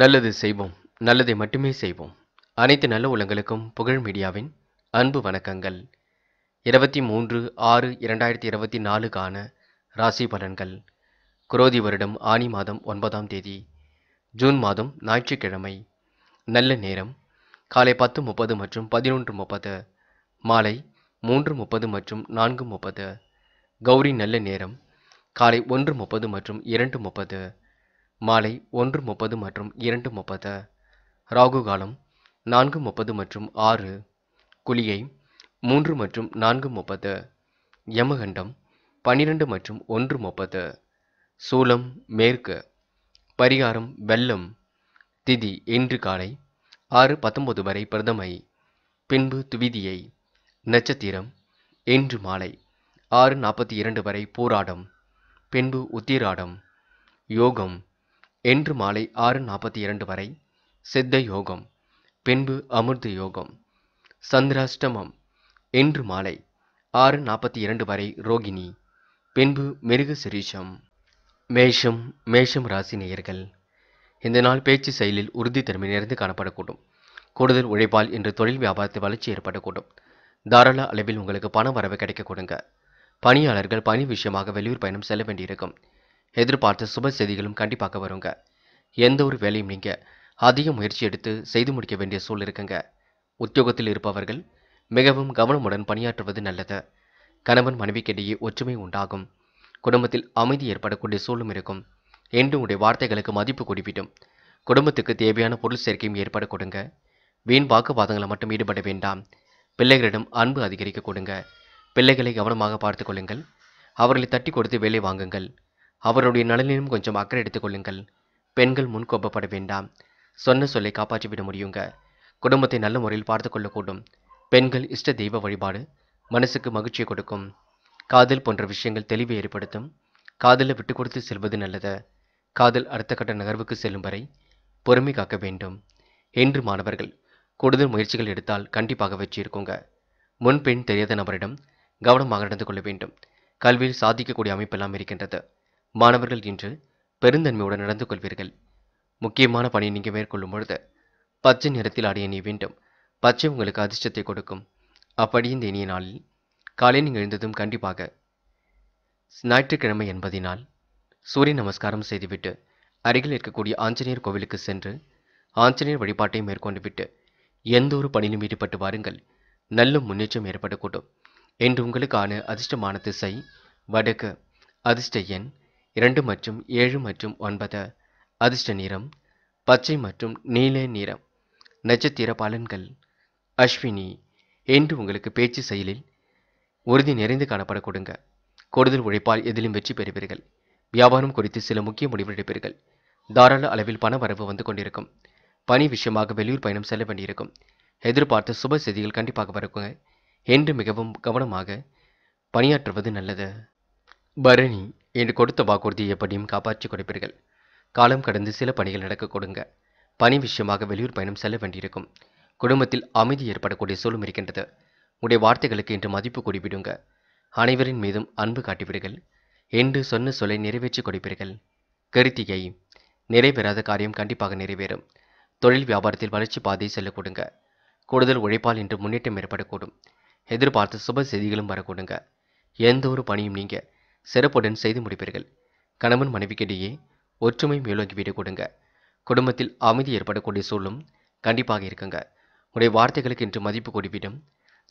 நல்லது செய்வோம் நல்லதை மட்டுமே செய்வோம் அனைத்து நல்ல உலங்களுக்கும் புகழ் மீடியாவின் அன்பு வணக்கங்கள் இருபத்தி மூன்று ஆறு இரண்டாயிரத்தி இருபத்தி நாலுக்கான ராசி பலன்கள் குரோதி வருடம் ஆனி மாதம் ஒன்பதாம் தேதி ஜூன் மாதம் ஞாயிற்றுக்கிழமை நல்ல நேரம் காலை பத்து முப்பது மற்றும் பதினொன்று முப்பது மாலை மூன்று முப்பது மற்றும் நான்கு முப்பது கௌரி நல்ல நேரம் காலை ஒன்று முப்பது மற்றும் இரண்டு முப்பது மாலை ஒன்று முப்பது மற்றும் இரண்டு முப்பது ராகு காலம் நான்கு முப்பது மற்றும் ஆறு குளியை மூன்று மற்றும் நான்கு முப்பது யமகண்டம் பனிரெண்டு மற்றும் ஒன்று முப்பது சூலம் மேற்கு பரிகாரம் வெள்ளம் திதி இன்று காலை ஆறு பத்தொன்பது வரை பிரதமை பின்பு துவிதியை நட்சத்திரம் இன்று மாலை ஆறு நாற்பத்தி இரண்டு வரை போராடம் பின்பு உத்திராடம் யோகம் என்று மாலை ஆறு நாற்பத்தி இரண்டு வரை சித்த யோகம் பின்பு அமிர்த யோகம் சந்திராஷ்டமம் என்று மாலை ஆறு நாற்பத்தி இரண்டு வரை ரோகிணி பின்பு மிருக சிரீஷம் மேஷம் மேஷம் ராசி நேயர்கள் இந்த நாள் பேச்சு செயலில் உறுதித்தன்மை நிறைந்து காணப்படக்கூடும் கூடுதல் உழைப்பால் இன்று தொழில் வியாபாரத்தில் வளர்ச்சி ஏற்படக்கூடும் தாராள அளவில் உங்களுக்கு பண வரவு கிடைக்க கொடுங்க பணியாளர்கள் பணி விஷயமாக வெளியூர் பயணம் செல்ல வேண்டியிருக்கும் எதிர்பார்த்த சுப செய்திகளும் கண்டிப்பாக வருங்க எந்த ஒரு வேலையும் நீங்கள் அதிக முயற்சி எடுத்து செய்து முடிக்க வேண்டிய சூழ் இருக்குங்க உத்தியோகத்தில் இருப்பவர்கள் மிகவும் கவனமுடன் பணியாற்றுவது நல்லது கணவன் மனைவிக்கிடையே ஒற்றுமை உண்டாகும் குடும்பத்தில் அமைதி ஏற்படக்கூடிய சூழலும் இருக்கும் என்று உடைய வார்த்தைகளுக்கு மதிப்பு குடிவிடும் குடும்பத்துக்கு தேவையான பொருள் சேர்க்கையும் ஏற்பட கொடுங்க வீண் வாக்குவாதங்களை மட்டும் ஈடுபட வேண்டாம் பிள்ளைகளிடம் அன்பு அதிகரிக்க கொடுங்க பிள்ளைகளை கவனமாக பார்த்து கொள்ளுங்கள் அவர்களை தட்டி கொடுத்து வேலை வாங்குங்கள் அவருடைய நலனிலும் கொஞ்சம் அக்கறை எடுத்துக் கொள்ளுங்கள் பெண்கள் முன்கோப்பப்பட வேண்டாம் சொன்ன சொல்லை காப்பாற்றிவிட முடியுங்க குடும்பத்தை நல்ல முறையில் பார்த்து கொள்ளக்கூடும் பெண்கள் இஷ்ட தெய்வ வழிபாடு மனசுக்கு மகிழ்ச்சியை கொடுக்கும் காதல் போன்ற விஷயங்கள் தெளிவை ஏற்படுத்தும் காதலை விட்டு கொடுத்து செல்வது நல்லது காதல் அடுத்த கட்ட நகர்வுக்கு செல்லும் வரை பொறுமை காக்க வேண்டும் என்று மாணவர்கள் கூடுதல் முயற்சிகள் எடுத்தால் கண்டிப்பாக வெற்றி இருக்குங்க முன்பெண் தெரியாத நபரிடம் கவனமாக நடந்து கொள்ள வேண்டும் கல்வியில் சாதிக்கக்கூடிய அமைப்பெல்லாம் இருக்கின்றது மாணவர்கள் இன்று பெருந்தன்மையுடன் நடந்து கொள்வீர்கள் முக்கியமான பணியை நீங்கள் மேற்கொள்ளும் பொழுது பச்சை நிறத்தில் அடைய நீ வேண்டும் பச்சை உங்களுக்கு அதிர்ஷ்டத்தை கொடுக்கும் அப்படி இந்த இனிய நாளில் காலை நீங்கள் எழுந்ததும் கண்டிப்பாக ஞாயிற்றுக்கிழமை என்பதினால் சூரிய நமஸ்காரம் செய்துவிட்டு அருகில் இருக்கக்கூடிய ஆஞ்சநேயர் கோவிலுக்கு சென்று ஆஞ்சநேயர் வழிபாட்டை மேற்கொண்டுவிட்டு எந்த ஒரு பணியிலும் ஈடுபட்டு வாருங்கள் நல்ல முன்னேற்றம் ஏற்படக்கூடும் என்று உங்களுக்கான அதிர்ஷ்டமான திசை வடக்கு அதிர்ஷ்ட எண் இரண்டு மற்றும் ஏழு மற்றும் ஒன்பது அதிர்ஷ்ட நிறம் பச்சை மற்றும் நீல நிறம் நட்சத்திர பலன்கள் அஸ்வினி என்று உங்களுக்கு பேச்சு செயலில் உறுதி நிறைந்து காணப்பட கொடுங்க கூடுதல் உழைப்பால் எதிலும் வெற்றி பெறுவீர்கள் வியாபாரம் குறித்து சில முக்கிய முடிவு எடுப்பீர்கள் தாராள அளவில் பண வரவு வந்து கொண்டிருக்கும் பணி விஷயமாக வெளியூர் பயணம் செல்ல வேண்டியிருக்கும் எதிர்பார்த்த சுப செய்திகள் கண்டிப்பாக வரக்குங்க என்று மிகவும் கவனமாக பணியாற்றுவது நல்லது பரணி என்று கொடுத்த வாக்குறுதி எப்படியும் காப்பாற்றி கொடுப்பீர்கள் காலம் கடந்து சில பணிகள் நடக்க கொடுங்க பணி விஷயமாக வெளியூர் பயணம் செல்ல வேண்டியிருக்கும் குடும்பத்தில் அமைதி ஏற்படக்கூடிய சூழல் இருக்கின்றது உடைய வார்த்தைகளுக்கு இன்று மதிப்பு கூடிவிடுங்க அனைவரின் மீதும் அன்பு காட்டிவிடுங்கள் என்று சொன்ன சொல்லை நிறைவேற்றி கொடுப்பீர்கள் கருத்தியை நிறைவேறாத காரியம் கண்டிப்பாக நிறைவேறும் தொழில் வியாபாரத்தில் வளர்ச்சி பாதையை செல்ல கொடுங்க கூடுதல் உழைப்பால் இன்று முன்னேற்றம் ஏற்படக்கூடும் எதிர்பார்த்த சுப செய்திகளும் வரக்கூடுங்க எந்த ஒரு பணியும் நீங்கள் சிறப்புடன் செய்து முடிப்பீர்கள் கணவன் மனைவிக்கிடையே ஒற்றுமை மேலோங்கி கொடுங்க குடும்பத்தில் அமைதி ஏற்படக்கூடிய சூழலும் கண்டிப்பாக இருக்குங்க உடைய வார்த்தைகளுக்கு இன்று மதிப்பு கொடுவிடும்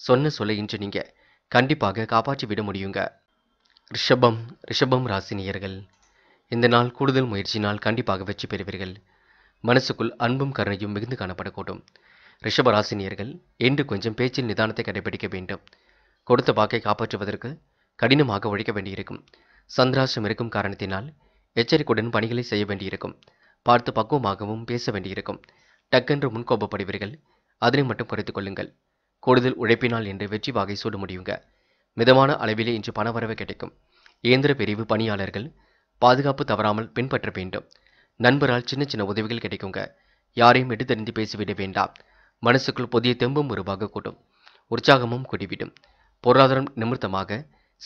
சொன்ன சொல்ல இன்று நீங்கள் கண்டிப்பாக காப்பாற்றி விட முடியுங்க ரிஷபம் ரிஷபம் ராசினியர்கள் இந்த நாள் கூடுதல் முயற்சினால் கண்டிப்பாக வெற்றி பெறுவீர்கள் மனசுக்குள் அன்பும் கருணையும் மிகுந்து காணப்படக்கூடும் ரிஷப ராசினியர்கள் என்று கொஞ்சம் பேச்சில் நிதானத்தை கடைபிடிக்க வேண்டும் கொடுத்த வாக்கை காப்பாற்றுவதற்கு கடினமாக உழைக்க வேண்டியிருக்கும் சந்திராசம் இருக்கும் காரணத்தினால் எச்சரிக்கையுடன் பணிகளை செய்ய வேண்டியிருக்கும் பார்த்து பக்குவமாகவும் பேச வேண்டியிருக்கும் டக்கென்று முன்கோபப்படுவீர்கள் அதனை மட்டும் குறைத்துக் கொள்ளுங்கள் கூடுதல் உழைப்பினால் என்று வெற்றி வாகை சூட முடியுங்க மிதமான அளவிலே இன்று பணவரவு கிடைக்கும் இயந்திர பிரிவு பணியாளர்கள் பாதுகாப்பு தவறாமல் பின்பற்ற வேண்டும் நண்பரால் சின்ன சின்ன உதவிகள் கிடைக்குங்க யாரையும் எடுத்தறிந்து பேசிவிட வேண்டாம் மனசுக்குள் புதிய தெம்பும் உருவாக கூடும் உற்சாகமும் குடிவிடும் பொருளாதாரம் நிமித்தமாக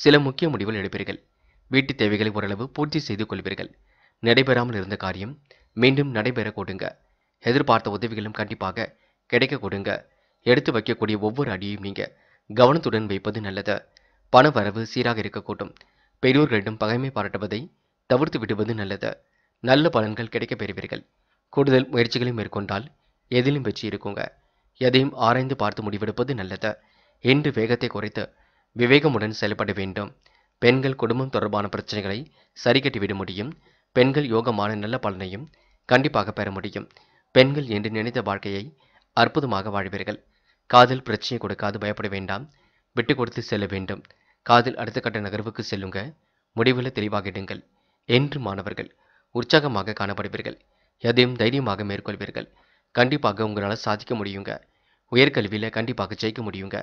சில முக்கிய முடிவுகள் எடுப்பீர்கள் வீட்டு தேவைகளை ஓரளவு பூர்த்தி செய்து கொள்வீர்கள் நடைபெறாமல் இருந்த காரியம் மீண்டும் நடைபெற கொடுங்க எதிர்பார்த்த உதவிகளும் கண்டிப்பாக கிடைக்க கொடுங்க எடுத்து வைக்கக்கூடிய ஒவ்வொரு அடியையும் நீங்கள் கவனத்துடன் வைப்பது நல்லது பண வரவு சீராக இருக்கக்கூடும் பெரியோர்களிடம் பகைமை பாராட்டுவதை தவிர்த்து விடுவது நல்லது நல்ல பலன்கள் கிடைக்கப் பெறுவீர்கள் கூடுதல் முயற்சிகளை மேற்கொண்டால் எதிலும் வெற்றி இருக்குங்க எதையும் ஆராய்ந்து பார்த்து முடிவெடுப்பது நல்லது என்று வேகத்தை குறைத்து விவேகமுடன் செயல்பட வேண்டும் பெண்கள் குடும்பம் தொடர்பான பிரச்சனைகளை சரி கட்டிவிட முடியும் பெண்கள் யோகமான நல்ல பலனையும் கண்டிப்பாக பெற முடியும் பெண்கள் என்று நினைத்த வாழ்க்கையை அற்புதமாக வாழ்வீர்கள் காதல் பிரச்சனை கொடுக்காது பயப்பட வேண்டாம் விட்டு கொடுத்து செல்ல வேண்டும் காதல் அடுத்த கட்ட நகர்வுக்கு செல்லுங்க முடிவில் தெளிவாகிடுங்கள் என்று மாணவர்கள் உற்சாகமாக காணப்படுவீர்கள் எதையும் தைரியமாக மேற்கொள்வீர்கள் கண்டிப்பாக உங்களால் சாதிக்க முடியுங்க உயர்கல்வியில் கண்டிப்பாக ஜெயிக்க முடியுங்க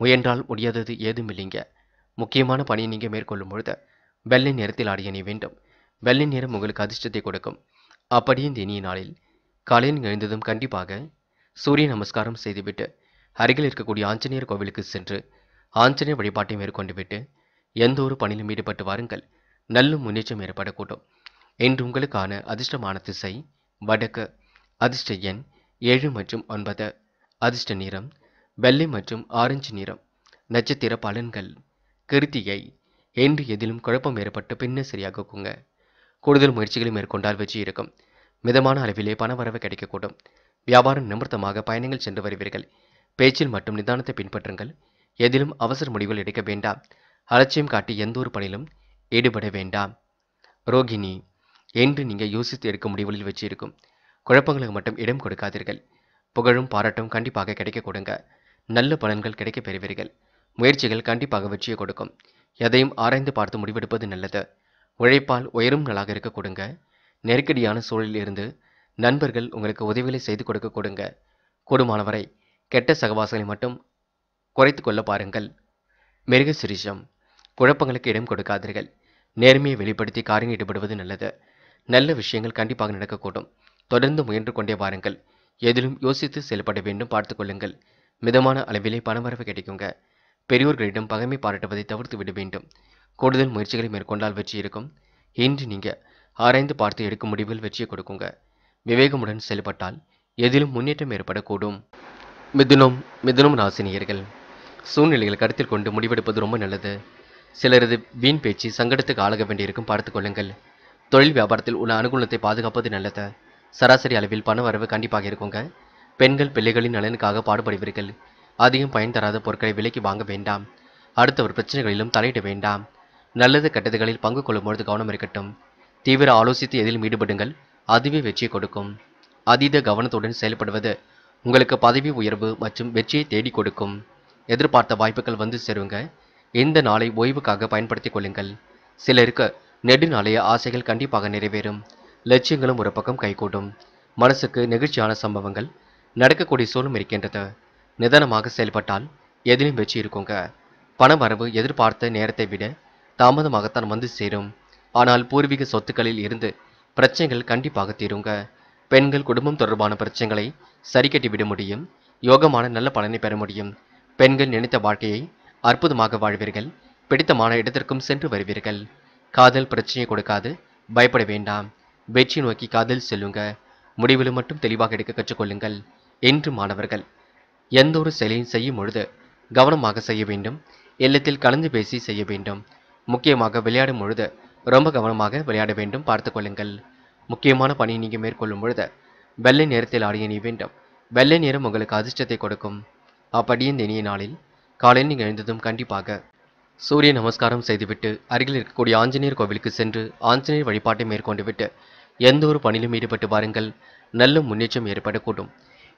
முயன்றால் முடியாதது ஏதுமில்லைங்க முக்கியமான பணியை நீங்கள் மேற்கொள்ளும் பொழுது வெள்ளை நேரத்தில் ஆடிய நீ வேண்டும் வெள்ளை நேரம் உங்களுக்கு அதிர்ஷ்டத்தை கொடுக்கும் அப்படியே தினிய இனிய நாளில் காலையில் எழுந்ததும் கண்டிப்பாக சூரிய நமஸ்காரம் செய்துவிட்டு அருகில் இருக்கக்கூடிய ஆஞ்சநேயர் கோவிலுக்கு சென்று ஆஞ்சநேயர் வழிபாட்டை மேற்கொண்டு விட்டு எந்த ஒரு பணியிலும் ஈடுபட்டு வாருங்கள் நல்ல முன்னேற்றம் ஏற்படக்கூடும் இன்று உங்களுக்கான அதிர்ஷ்டமான திசை வடக்கு அதிர்ஷ்ட எண் ஏழு மற்றும் ஒன்பது அதிர்ஷ்ட நிறம் வெள்ளை மற்றும் ஆரஞ்சு நிறம் நட்சத்திர பலன்கள் கிருத்தியை என்று எதிலும் குழப்பம் ஏற்பட்டு பின்னர் கூங்க கூடுதல் முயற்சிகளை மேற்கொண்டால் வெற்றி இருக்கும் மிதமான அளவிலே பணவரவு கிடைக்கக்கூடும் வியாபாரம் நிமித்தமாக பயணங்கள் சென்று வருவீர்கள் பேச்சில் மற்றும் நிதானத்தை பின்பற்றுங்கள் எதிலும் அவசர முடிவுகள் எடுக்க வேண்டாம் அலட்சியம் காட்டி எந்த ஒரு பணியிலும் ஈடுபட வேண்டாம் ரோகிணி என்று நீங்கள் யோசித்து எடுக்கும் முடிவுகளில் வச்சு இருக்கும் குழப்பங்களுக்கு மட்டும் இடம் கொடுக்காதீர்கள் புகழும் பாராட்டும் கண்டிப்பாக கிடைக்க கொடுங்க நல்ல பலன்கள் கிடைக்கப் பெறுவீர்கள் முயற்சிகள் கண்டிப்பாக வெற்றியை கொடுக்கும் எதையும் ஆராய்ந்து பார்த்து முடிவெடுப்பது நல்லது உழைப்பால் உயரும் நாளாக இருக்க கொடுங்க நெருக்கடியான சூழலில் இருந்து நண்பர்கள் உங்களுக்கு உதவிகளை செய்து கொடுக்க கொடுங்க கூடுமானவரை கெட்ட சகவாசங்களை மட்டும் குறைத்து கொள்ள பாருங்கள் மிருக சிரிஷம் குழப்பங்களுக்கு இடம் கொடுக்காதீர்கள் நேர்மையை வெளிப்படுத்தி காரியம் ஈடுபடுவது நல்லது நல்ல விஷயங்கள் கண்டிப்பாக நடக்கக்கூடும் தொடர்ந்து முயன்று கொண்டே வாருங்கள் எதிலும் யோசித்து செயல்பட வேண்டும் பார்த்துக்கொள்ளுங்கள் மிதமான அளவிலே பணவரவு கிடைக்குங்க பெரியோர்களிடம் பகைமை பாராட்டுவதை தவிர்த்து விட வேண்டும் கூடுதல் முயற்சிகளை மேற்கொண்டால் வெற்றி இருக்கும் இன்று நீங்கள் ஆராய்ந்து பார்த்து எடுக்கும் முடிவில் வெற்றியை கொடுக்குங்க விவேகமுடன் செயல்பட்டால் எதிலும் முன்னேற்றம் ஏற்படக்கூடும் மிதுனம் மிதுனம் ராசினியர்கள் சூழ்நிலைகள் கருத்தில் கொண்டு முடிவெடுப்பது ரொம்ப நல்லது சிலரது வீண் பேச்சு சங்கடத்துக்கு ஆளாக வேண்டியிருக்கும் கொள்ளுங்கள் தொழில் வியாபாரத்தில் உள்ள அனுகூலத்தை பாதுகாப்பது நல்லது சராசரி அளவில் பண வரவு கண்டிப்பாக இருக்குங்க பெண்கள் பிள்ளைகளின் நலனுக்காக பாடுபடுவீர்கள் அதிகம் பயன் தராத பொருட்களை விலைக்கு வாங்க வேண்டாம் அடுத்த ஒரு பிரச்சனைகளிலும் தலையிட வேண்டாம் நல்லது கெட்டதுகளில் பங்கு கொள்ளும்பொழுது கவனம் இருக்கட்டும் தீவிர ஆலோசித்து எதிலும் ஈடுபடுங்கள் அதுவே வெற்றியை கொடுக்கும் அதீத கவனத்துடன் செயல்படுவது உங்களுக்கு பதவி உயர்வு மற்றும் வெற்றியை தேடி கொடுக்கும் எதிர்பார்த்த வாய்ப்புகள் வந்து சேருங்க இந்த நாளை ஓய்வுக்காக பயன்படுத்திக் கொள்ளுங்கள் சிலருக்கு நெடுநாளைய ஆசைகள் கண்டிப்பாக நிறைவேறும் லட்சியங்களும் ஒரு பக்கம் கைகூடும் மனசுக்கு நெகிழ்ச்சியான சம்பவங்கள் நடக்கக்கூடிய சூழ்நிலை இருக்கின்றது நிதானமாக செயல்பட்டால் எதிலும் வெற்றி இருக்குங்க பண வரவு எதிர்பார்த்த நேரத்தை விட தாமதமாகத்தான் வந்து சேரும் ஆனால் பூர்வீக சொத்துக்களில் இருந்து பிரச்சனைகள் கண்டிப்பாக தீருங்க பெண்கள் குடும்பம் தொடர்பான பிரச்சனைகளை சரி விட முடியும் யோகமான நல்ல பலனை பெற முடியும் பெண்கள் நினைத்த வாழ்க்கையை அற்புதமாக வாழ்வீர்கள் பிடித்தமான இடத்திற்கும் சென்று வருவீர்கள் காதல் பிரச்சனையை கொடுக்காது பயப்பட வேண்டாம் வெற்றி நோக்கி காதல் செல்லுங்க முடிவில் மட்டும் தெளிவாக எடுக்க கற்றுக்கொள்ளுங்கள் என்று மாணவர்கள் எந்த ஒரு செயலையும் செய்யும் பொழுது கவனமாக செய்ய வேண்டும் எல்லத்தில் கலந்து பேசி செய்ய வேண்டும் முக்கியமாக விளையாடும் பொழுது ரொம்ப கவனமாக விளையாட வேண்டும் பார்த்து கொள்ளுங்கள் முக்கியமான பணியை நீங்கள் மேற்கொள்ளும் பொழுது வெள்ளை நேரத்தில் ஆடிய நீ வேண்டும் வெள்ளை நேரம் உங்களுக்கு அதிர்ஷ்டத்தை கொடுக்கும் அப்படியே இந்த இனிய நாளில் காலையில் நீங்கள் எழுந்ததும் கண்டிப்பாக சூரிய நமஸ்காரம் செய்துவிட்டு அருகில் இருக்கக்கூடிய ஆஞ்சநேயர் கோவிலுக்கு சென்று ஆஞ்சநேயர் வழிபாட்டை மேற்கொண்டு விட்டு எந்த ஒரு பணியிலும் ஈடுபட்டு பாருங்கள் நல்ல முன்னேற்றம் ஏற்படக்கூடும்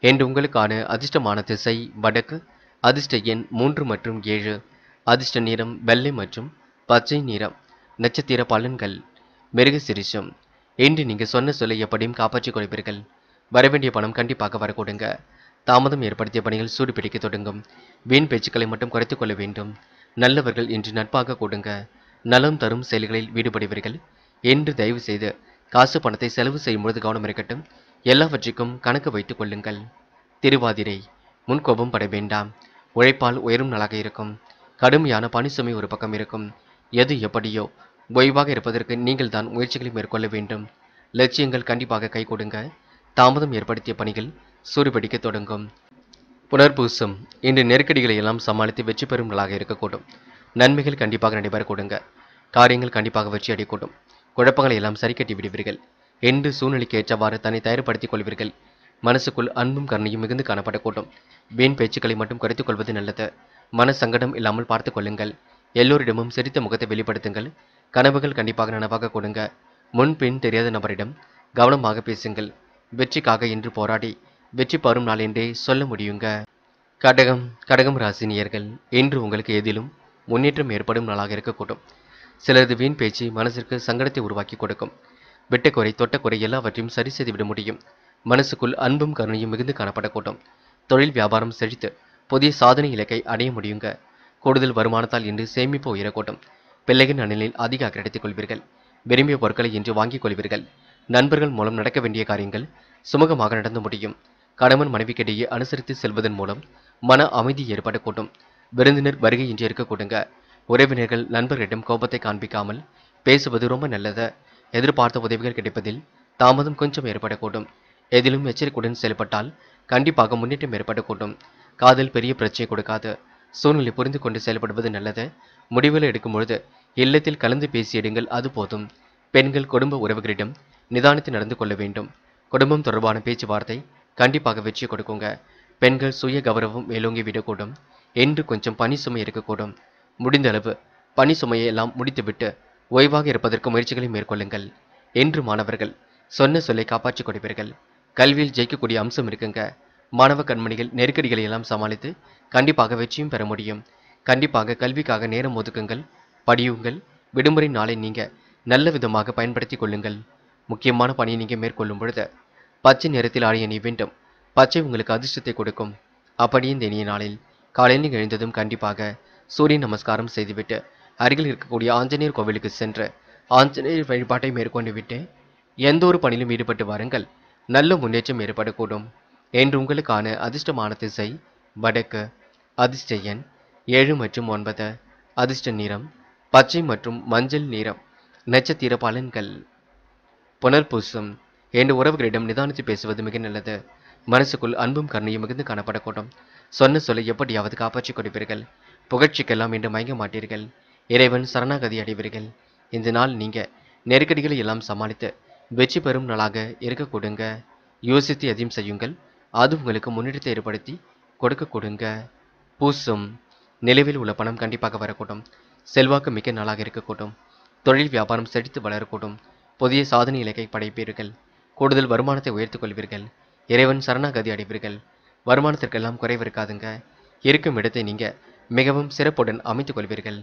என்று உங்களுக்கான அதிர்ஷ்டமான திசை வடக்கு அதிர்ஷ்ட எண் மூன்று மற்றும் ஏழு அதிர்ஷ்ட நிறம் வெள்ளை மற்றும் பச்சை நிறம் நட்சத்திர பலன்கள் மிருக சிரிஷம் என்று நீங்கள் சொன்ன சொல்லை எப்படியும் காப்பாற்றிக் கொள்வீர்கள் வரவேண்டிய பணம் கண்டிப்பாக வரக்கூடுங்க தாமதம் ஏற்படுத்திய பணிகள் சூடுபிடிக்க தொடங்கும் வீண் பேச்சுக்களை மட்டும் குறைத்துக் கொள்ள வேண்டும் நல்லவர்கள் இன்று நட்பாக கூடுங்க நலம் தரும் செயல்களில் ஈடுபடுவீர்கள் என்று தயவு செய்து காசு பணத்தை செலவு செய்யும் பொழுது கவனம் இருக்கட்டும் எல்லாவற்றிற்கும் கணக்கு வைத்துக் கொள்ளுங்கள் திருவாதிரை முன்கோபம் பட வேண்டாம் உழைப்பால் உயரும் நலாக இருக்கும் கடுமையான பனிசுமை ஒரு பக்கம் இருக்கும் எது எப்படியோ ஓய்வாக இருப்பதற்கு நீங்கள் தான் முயற்சிகளை மேற்கொள்ள வேண்டும் லட்சியங்கள் கண்டிப்பாக கை கொடுங்க தாமதம் ஏற்படுத்திய பணிகள் சூடுபிடிக்க தொடங்கும் புனர்பூசம் இன்று நெருக்கடிகளை எல்லாம் சமாளித்து வெற்றி பெறும் நாளாக இருக்கக்கூடும் நன்மைகள் கண்டிப்பாக நடைபெறக்கூடுங்க காரியங்கள் கண்டிப்பாக வெற்றி அடையக்கூடும் குழப்பங்களை எல்லாம் சரி கட்டி விடுவீர்கள் என்று சூழ்நிலைக்கு ஏற்றவாறு தன்னை தயார்படுத்திக் கொள்வீர்கள் மனசுக்குள் அன்பும் கருணையும் மிகுந்து காணப்படக்கூடும் வீண் பேச்சுக்களை மட்டும் குறைத்துக் கொள்வது நல்லது மன சங்கடம் இல்லாமல் பார்த்து கொள்ளுங்கள் எல்லோரிடமும் சிரித்த முகத்தை வெளிப்படுத்துங்கள் கனவுகள் கண்டிப்பாக நனவாக கொடுங்க முன்பின் தெரியாத நபரிடம் கவனமாக பேசுங்கள் வெற்றிக்காக இன்று போராடி வெற்றி பாரும் நாள் என்றே சொல்ல முடியுங்க கடகம் கடகம் ராசினியர்கள் இன்று உங்களுக்கு எதிலும் முன்னேற்றம் ஏற்படும் நாளாக இருக்கக்கூடும் சிலரது வீண் பேச்சு மனசிற்கு சங்கடத்தை உருவாக்கி கொடுக்கும் வெட்டக்குறை தொட்டக்குறை எல்லாவற்றையும் சரி செய்துவிட முடியும் மனசுக்குள் அன்பும் கருணையும் மிகுந்து காணப்படக்கூடும் தொழில் வியாபாரம் செழித்து புதிய சாதனை இலக்கை அடைய முடியுங்க கூடுதல் வருமானத்தால் இன்று சேமிப்பு உயரக்கூடும் பிள்ளைகள் அணிலில் அதிக அக்கறை கொள்வீர்கள் விரும்பிய பொருட்களை இன்று வாங்கிக் கொள்வீர்கள் நண்பர்கள் மூலம் நடக்க வேண்டிய காரியங்கள் சுமூகமாக நடந்து முடியும் கணவன் மனைவிக்கிடையே அனுசரித்து செல்வதன் மூலம் மன அமைதி ஏற்படக்கூடும் விருந்தினர் வருகை இன்று இருக்கக்கூடுங்க உறவினர்கள் நண்பர்களிடம் கோபத்தை காண்பிக்காமல் பேசுவது ரொம்ப நல்லது எதிர்பார்த்த உதவிகள் கிடைப்பதில் தாமதம் கொஞ்சம் ஏற்படக்கூடும் எதிலும் எச்சரிக்கையுடன் செயல்பட்டால் கண்டிப்பாக முன்னேற்றம் ஏற்படக்கூடும் காதல் பெரிய பிரச்சனை கொடுக்காது சூழ்நிலை புரிந்து கொண்டு செயல்படுவது நல்லது முடிவில் எடுக்கும் பொழுது இல்லத்தில் கலந்து பேசியிடுங்கள் அது போதும் பெண்கள் குடும்ப உறவுகளிடம் நிதானத்தை நடந்து கொள்ள வேண்டும் குடும்பம் தொடர்பான பேச்சுவார்த்தை கண்டிப்பாக வெற்றி கொடுக்குங்க பெண்கள் சுய கௌரவம் மேலோங்கி விடக்கூடும் என்று கொஞ்சம் பனி சுமை இருக்கக்கூடும் முடிந்த அளவு பனி சுமையை எல்லாம் முடித்துவிட்டு ஓய்வாக இருப்பதற்கு முயற்சிகளை மேற்கொள்ளுங்கள் என்று மாணவர்கள் சொன்ன சொல்லை காப்பாற்றிக் கொடுப்பீர்கள் கல்வியில் ஜெயிக்கக்கூடிய அம்சம் இருக்குங்க மாணவ கண்மணிகள் நெருக்கடிகளை எல்லாம் சமாளித்து கண்டிப்பாக வெற்றியும் பெற முடியும் கண்டிப்பாக கல்விக்காக நேரம் ஒதுக்குங்கள் படியுங்கள் விடுமுறை நாளை நீங்கள் நல்ல விதமாக பயன்படுத்தி கொள்ளுங்கள் முக்கியமான பணியை நீங்கள் மேற்கொள்ளும் பொழுது பச்சை நிறத்தில் ஆடிய நீ வேண்டும் பச்சை உங்களுக்கு அதிர்ஷ்டத்தை கொடுக்கும் அப்படியே இந்த இனிய நாளில் காலையில் எழுந்ததும் கண்டிப்பாக சூரிய நமஸ்காரம் செய்துவிட்டு அருகில் இருக்கக்கூடிய ஆஞ்சநேயர் கோவிலுக்கு சென்று ஆஞ்சநேயர் வழிபாட்டை மேற்கொண்டு விட்டு எந்த ஒரு பணியிலும் ஈடுபட்டு வாருங்கள் நல்ல முன்னேற்றம் ஏற்படக்கூடும் என்று உங்களுக்கான அதிர்ஷ்டமான திசை வடக்கு அதிர்ஷ்ட எண் ஏழு மற்றும் ஒன்பது அதிர்ஷ்ட நிறம் பச்சை மற்றும் மஞ்சள் நிறம் நட்சத்திர பலன்கள் புனர்பூசம் என்று உறவுகளிடம் நிதானித்து பேசுவது மிக நல்லது மனசுக்குள் அன்பும் கருணையும் மிகுந்து காணப்படக்கூடும் சொன்ன சொல்லை எப்படியாவது காப்பாற்றிக் கொடுப்பீர்கள் புகழ்ச்சிக்கெல்லாம் என்று மயங்க மாட்டீர்கள் இறைவன் சரணாகதி அடைவீர்கள் இந்த நாள் நீங்கள் நெருக்கடிகளை எல்லாம் சமாளித்து வெற்றி பெறும் நாளாக இருக்க கொடுங்க யோசித்து எதையும் செய்யுங்கள் அது உங்களுக்கு முன்னேற்றத்தை ஏற்படுத்தி கொடுக்க கொடுங்க பூசும் நிலவில் உள்ள பணம் கண்டிப்பாக வரக்கூடும் செல்வாக்கு மிக்க நாளாக இருக்கக்கூடும் தொழில் வியாபாரம் செழித்து வளரக்கூடும் புதிய சாதனை இலக்கை படைப்பீர்கள் கூடுதல் வருமானத்தை உயர்த்து கொள்வீர்கள் இறைவன் சரணாகதி அடைவீர்கள் வருமானத்திற்கெல்லாம் குறைவு இருக்காதுங்க இருக்கும் இடத்தை நீங்கள் மிகவும் சிறப்புடன் அமைத்துக் கொள்வீர்கள்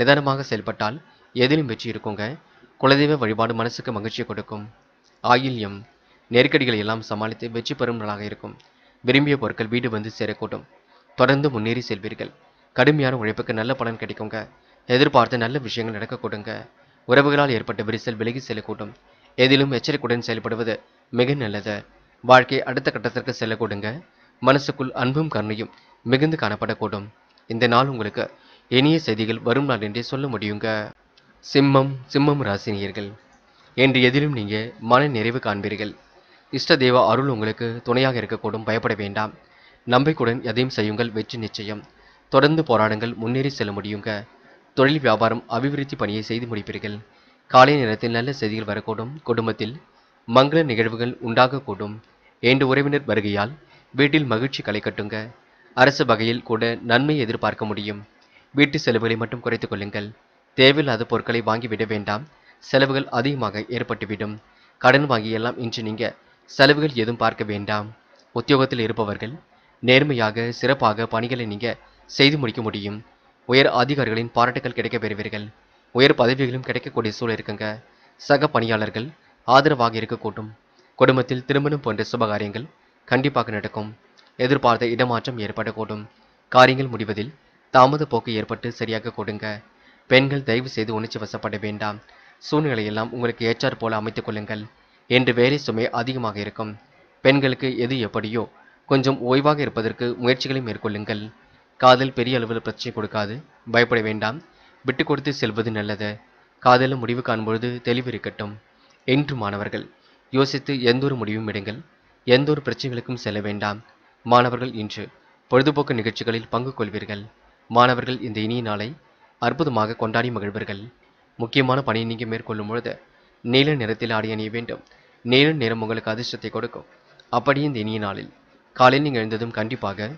நிதானமாக செயல்பட்டால் எதிலும் வெற்றி இருக்குங்க குலதெய்வ வழிபாடு மனசுக்கு மகிழ்ச்சியை கொடுக்கும் ஆயில்யம் நெருக்கடிகளை எல்லாம் சமாளித்து வெற்றி பெறும் நாளாக இருக்கும் விரும்பிய பொருட்கள் வீடு வந்து சேரக்கூடும் தொடர்ந்து முன்னேறி செல்வீர்கள் கடுமையான உழைப்புக்கு நல்ல பலன் கிடைக்குங்க எதிர்பார்த்து நல்ல விஷயங்கள் நடக்கக்கூடுங்க உறவுகளால் ஏற்பட்ட விரிசல் விலகி செல்லக்கூடும் எதிலும் எச்சரிக்கையுடன் செயல்படுவது மிக நல்லது வாழ்க்கை அடுத்த கட்டத்திற்கு செல்லக்கூடுங்க மனசுக்குள் அன்பும் கருணையும் மிகுந்து காணப்படக்கூடும் இந்த நாள் உங்களுக்கு இனிய செய்திகள் வரும் நாள் என்றே சொல்ல முடியுங்க சிம்மம் சிம்மம் ராசினியர்கள் என்று எதிலும் நீங்கள் மன நிறைவு காண்பீர்கள் இஷ்ட தேவ அருள் உங்களுக்கு துணையாக இருக்கக்கூடும் பயப்பட வேண்டாம் நம்பிக்கையுடன் எதையும் செய்யுங்கள் வெற்றி நிச்சயம் தொடர்ந்து போராடுங்கள் முன்னேறி செல்ல முடியுங்க தொழில் வியாபாரம் அபிவிருத்தி பணியை செய்து முடிப்பீர்கள் காலை நேரத்தில் நல்ல செய்திகள் வரக்கூடும் குடும்பத்தில் மங்கள நிகழ்வுகள் உண்டாகக்கூடும் என்று உறவினர் வருகையால் வீட்டில் மகிழ்ச்சி களை கட்டுங்க அரசு வகையில் கூட நன்மை எதிர்பார்க்க முடியும் வீட்டு செலவுகளை மட்டும் குறைத்துக் கொள்ளுங்கள் தேவையில்லாத பொருட்களை வாங்கிவிட வேண்டாம் செலவுகள் அதிகமாக ஏற்பட்டுவிடும் கடன் வாங்கி எல்லாம் இன்று நீங்கள் செலவுகள் எதுவும் பார்க்க வேண்டாம் உத்தியோகத்தில் இருப்பவர்கள் நேர்மையாக சிறப்பாக பணிகளை நீங்கள் செய்து முடிக்க முடியும் உயர் அதிகாரிகளின் பாராட்டுகள் கிடைக்க பெறுவீர்கள் உயர் பதவிகளும் கிடைக்கக்கூடிய சூழல் இருக்குங்க சக பணியாளர்கள் ஆதரவாக இருக்கக்கூடும் குடும்பத்தில் திருமணம் போன்ற சுபகாரியங்கள் கண்டிப்பாக நடக்கும் எதிர்பார்த்த இடமாற்றம் ஏற்படக்கூடும் காரியங்கள் முடிவதில் தாமத போக்கு ஏற்பட்டு சரியாக கொடுங்க பெண்கள் தயவு செய்து உணர்ச்சி வசப்பட வேண்டாம் சூழ்நிலையெல்லாம் உங்களுக்கு ஏற்றாற் போல அமைத்துக் கொள்ளுங்கள் என்று வேலை சுமை அதிகமாக இருக்கும் பெண்களுக்கு எது எப்படியோ கொஞ்சம் ஓய்வாக இருப்பதற்கு முயற்சிகளை மேற்கொள்ளுங்கள் காதல் பெரிய அளவில் பிரச்சனை கொடுக்காது பயப்பட வேண்டாம் விட்டு கொடுத்து செல்வது நல்லது காதலும் முடிவு காணும்பொழுது தெளிவு இருக்கட்டும் என்று மாணவர்கள் யோசித்து எந்தொரு முடிவும் எடுங்கள் எந்தொரு பிரச்சனைகளுக்கும் செல்ல வேண்டாம் மாணவர்கள் இன்று பொழுதுபோக்கு நிகழ்ச்சிகளில் பங்கு கொள்வீர்கள் மாணவர்கள் இந்த இனிய நாளை அற்புதமாக கொண்டாடி மகிழ்வர்கள் முக்கியமான பணியை நீங்கள் மேற்கொள்ளும் பொழுது நீல நிறத்தில் ஆடி அணிய வேண்டும் நீல நிறம் உங்களுக்கு அதிர்ஷ்டத்தை கொடுக்கும் அப்படியே இந்த இனிய நாளில் காலையில் நீங்கள் எழுந்ததும் கண்டிப்பாக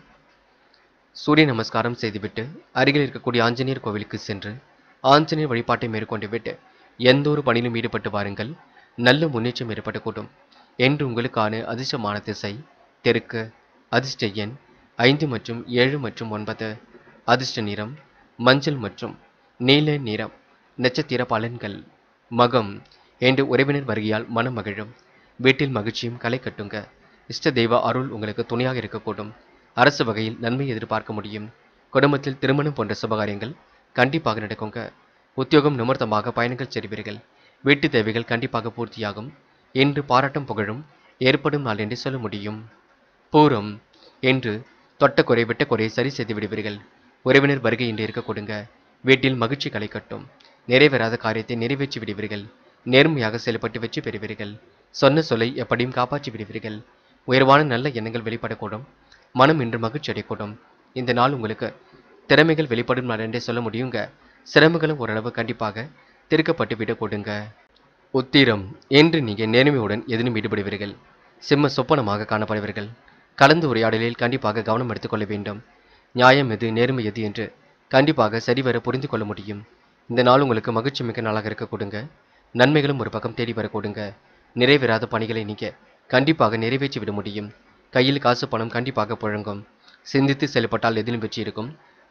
சூரிய நமஸ்காரம் செய்துவிட்டு அருகில் இருக்கக்கூடிய ஆஞ்சநேயர் கோவிலுக்கு சென்று ஆஞ்சநேயர் வழிபாட்டை மேற்கொண்டு விட்டு எந்த ஒரு பணியிலும் ஈடுபட்டு வாருங்கள் நல்ல முன்னேற்றம் ஏற்படக்கூடும் என்று உங்களுக்கான அதிர்ஷ்டமான திசை தெற்கு அதிர்ஷ்ட எண் ஐந்து மற்றும் ஏழு மற்றும் ஒன்பது அதிர்ஷ்ட நிறம் மஞ்சள் மற்றும் நீல நிறம் நட்சத்திர பலன்கள் மகம் என்று உறவினர் வருகையால் மனம் மகிழும் வீட்டில் மகிழ்ச்சியும் களை கட்டுங்க இஷ்ட தெய்வ அருள் உங்களுக்கு துணையாக இருக்கக்கூடும் அரசு வகையில் நன்மை எதிர்பார்க்க முடியும் குடும்பத்தில் திருமணம் போன்ற சுபகாரியங்கள் கண்டிப்பாக நடக்குங்க உத்தியோகம் நிமர்த்தமாக பயணங்கள் செய்வீர்கள் வீட்டு தேவைகள் கண்டிப்பாக பூர்த்தியாகும் என்று பாராட்டும் புகழும் ஏற்படும் நாள் என்று சொல்ல முடியும் பூரம் என்று தொட்ட விட்ட குறையை சரி செய்து விடுவீர்கள் உறவினர் வருகை இன்று இருக்க கொடுங்க வீட்டில் மகிழ்ச்சி களை கட்டும் நிறைவேறாத காரியத்தை நிறைவேற்றி விடுவீர்கள் நேர்மையாக செயல்பட்டு வெற்றி பெறுவீர்கள் சொன்ன சொல்லை எப்படியும் காப்பாற்றி விடுவீர்கள் உயர்வான நல்ல எண்ணங்கள் வெளிப்படக்கூடும் மனம் இன்று மகிழ்ச்சி அடையக்கூடும் இந்த நாள் உங்களுக்கு திறமைகள் வெளிப்படும் நாள் என்றே சொல்ல முடியுங்க சிரமங்களும் ஓரளவு கண்டிப்பாக திருக்கப்பட்டு விட கொடுங்க உத்திரம் என்று நீங்கள் நேர்மையுடன் எதிலும் ஈடுபடுவீர்கள் சிம்ம சொப்பனமாக காணப்படுவீர்கள் கலந்து உரையாடலில் கண்டிப்பாக கவனம் எடுத்துக்கொள்ள வேண்டும் நியாயம் எது நேர்மை எது என்று கண்டிப்பாக சரிவர புரிந்து கொள்ள முடியும் இந்த நாள் உங்களுக்கு மகிழ்ச்சி மிக்க நாளாக இருக்க கொடுங்க நன்மைகளும் ஒரு பக்கம் தேடி வர கொடுங்க நிறைவேறாத பணிகளை நீங்கள் கண்டிப்பாக நிறைவேற்றி விட முடியும் கையில் காசு பணம் கண்டிப்பாக புழங்கும் சிந்தித்து செயல்பட்டால் எதிலும் வெற்றி இருக்கும்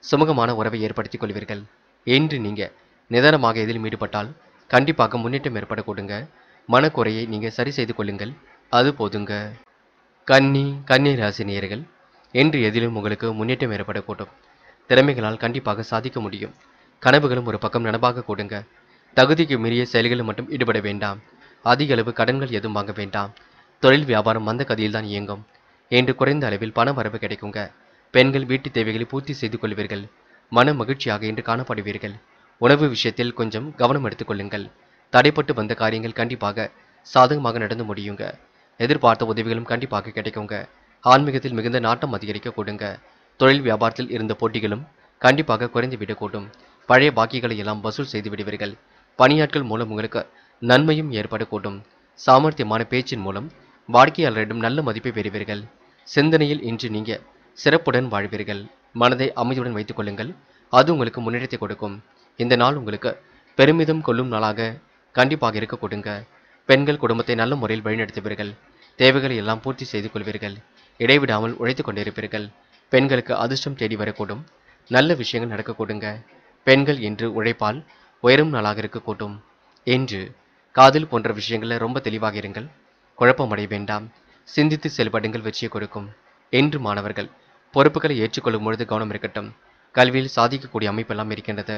சுமூகமான உறவை ஏற்படுத்திக் கொள்வீர்கள் என்று நீங்கள் நிதானமாக எதிலும் ஈடுபட்டால் கண்டிப்பாக முன்னேற்றம் ஏற்பட கொடுங்க மனக்குறையை நீங்கள் சரி செய்து கொள்ளுங்கள் அது போதுங்க கன்னி கன்னி ராசி என்று எதிலும் உங்களுக்கு முன்னேற்றம் ஏற்படக்கூடும் திறமைகளால் கண்டிப்பாக சாதிக்க முடியும் கனவுகளும் ஒரு பக்கம் நனவாக கொடுங்க தகுதிக்கு மீறிய செயல்களில் மட்டும் ஈடுபட வேண்டாம் அதிக அளவு கடன்கள் எதுவும் வாங்க வேண்டாம் தொழில் வியாபாரம் மந்த கதியில் தான் இயங்கும் என்று குறைந்த அளவில் பண வரவு கிடைக்குங்க பெண்கள் வீட்டுத் தேவைகளை பூர்த்தி செய்து கொள்வீர்கள் மன மகிழ்ச்சியாக இன்று காணப்படுவீர்கள் உணவு விஷயத்தில் கொஞ்சம் கவனம் எடுத்துக்கொள்ளுங்கள் தடைப்பட்டு வந்த காரியங்கள் கண்டிப்பாக சாதகமாக நடந்து முடியுங்க எதிர்பார்த்த உதவிகளும் கண்டிப்பாக கிடைக்குங்க ஆன்மீகத்தில் மிகுந்த நாட்டம் அதிகரிக்க கூடுங்க தொழில் வியாபாரத்தில் இருந்த போட்டிகளும் கண்டிப்பாக குறைந்து விடக்கூடும் பழைய பாக்கிகளை எல்லாம் வசூல் செய்து விடுவீர்கள் பணியாட்கள் மூலம் உங்களுக்கு நன்மையும் ஏற்படக்கூடும் சாமர்த்தியமான பேச்சின் மூலம் வாடிக்கையாளரிடம் நல்ல மதிப்பை பெறுவீர்கள் சிந்தனையில் இன்று நீங்க சிறப்புடன் வாழ்வீர்கள் மனதை அமைதியுடன் வைத்துக் கொள்ளுங்கள் அது உங்களுக்கு முன்னேற்றத்தை கொடுக்கும் இந்த நாள் உங்களுக்கு பெருமிதம் கொள்ளும் நாளாக கண்டிப்பாக இருக்க கொடுங்க பெண்கள் குடும்பத்தை நல்ல முறையில் வழிநடத்துவீர்கள் தேவைகளை எல்லாம் பூர்த்தி செய்து கொள்வீர்கள் இடைவிடாமல் உழைத்து கொண்டிருப்பீர்கள் பெண்களுக்கு அதிர்ஷ்டம் தேடி வரக்கூடும் நல்ல விஷயங்கள் நடக்கக்கூடுங்க பெண்கள் என்று உழைப்பால் உயரும் நாளாக இருக்கக்கூடும் என்று காதல் போன்ற விஷயங்களில் ரொம்ப தெளிவாக இருங்கள் குழப்பமடைய வேண்டாம் சிந்தித்து செயல்பாடுங்கள் வெற்றியை கொடுக்கும் என்று மாணவர்கள் பொறுப்புகளை ஏற்றுக்கொள்ளும் பொழுது கவனம் இருக்கட்டும் கல்வியில் சாதிக்கக்கூடிய அமைப்பெல்லாம் இருக்கின்றது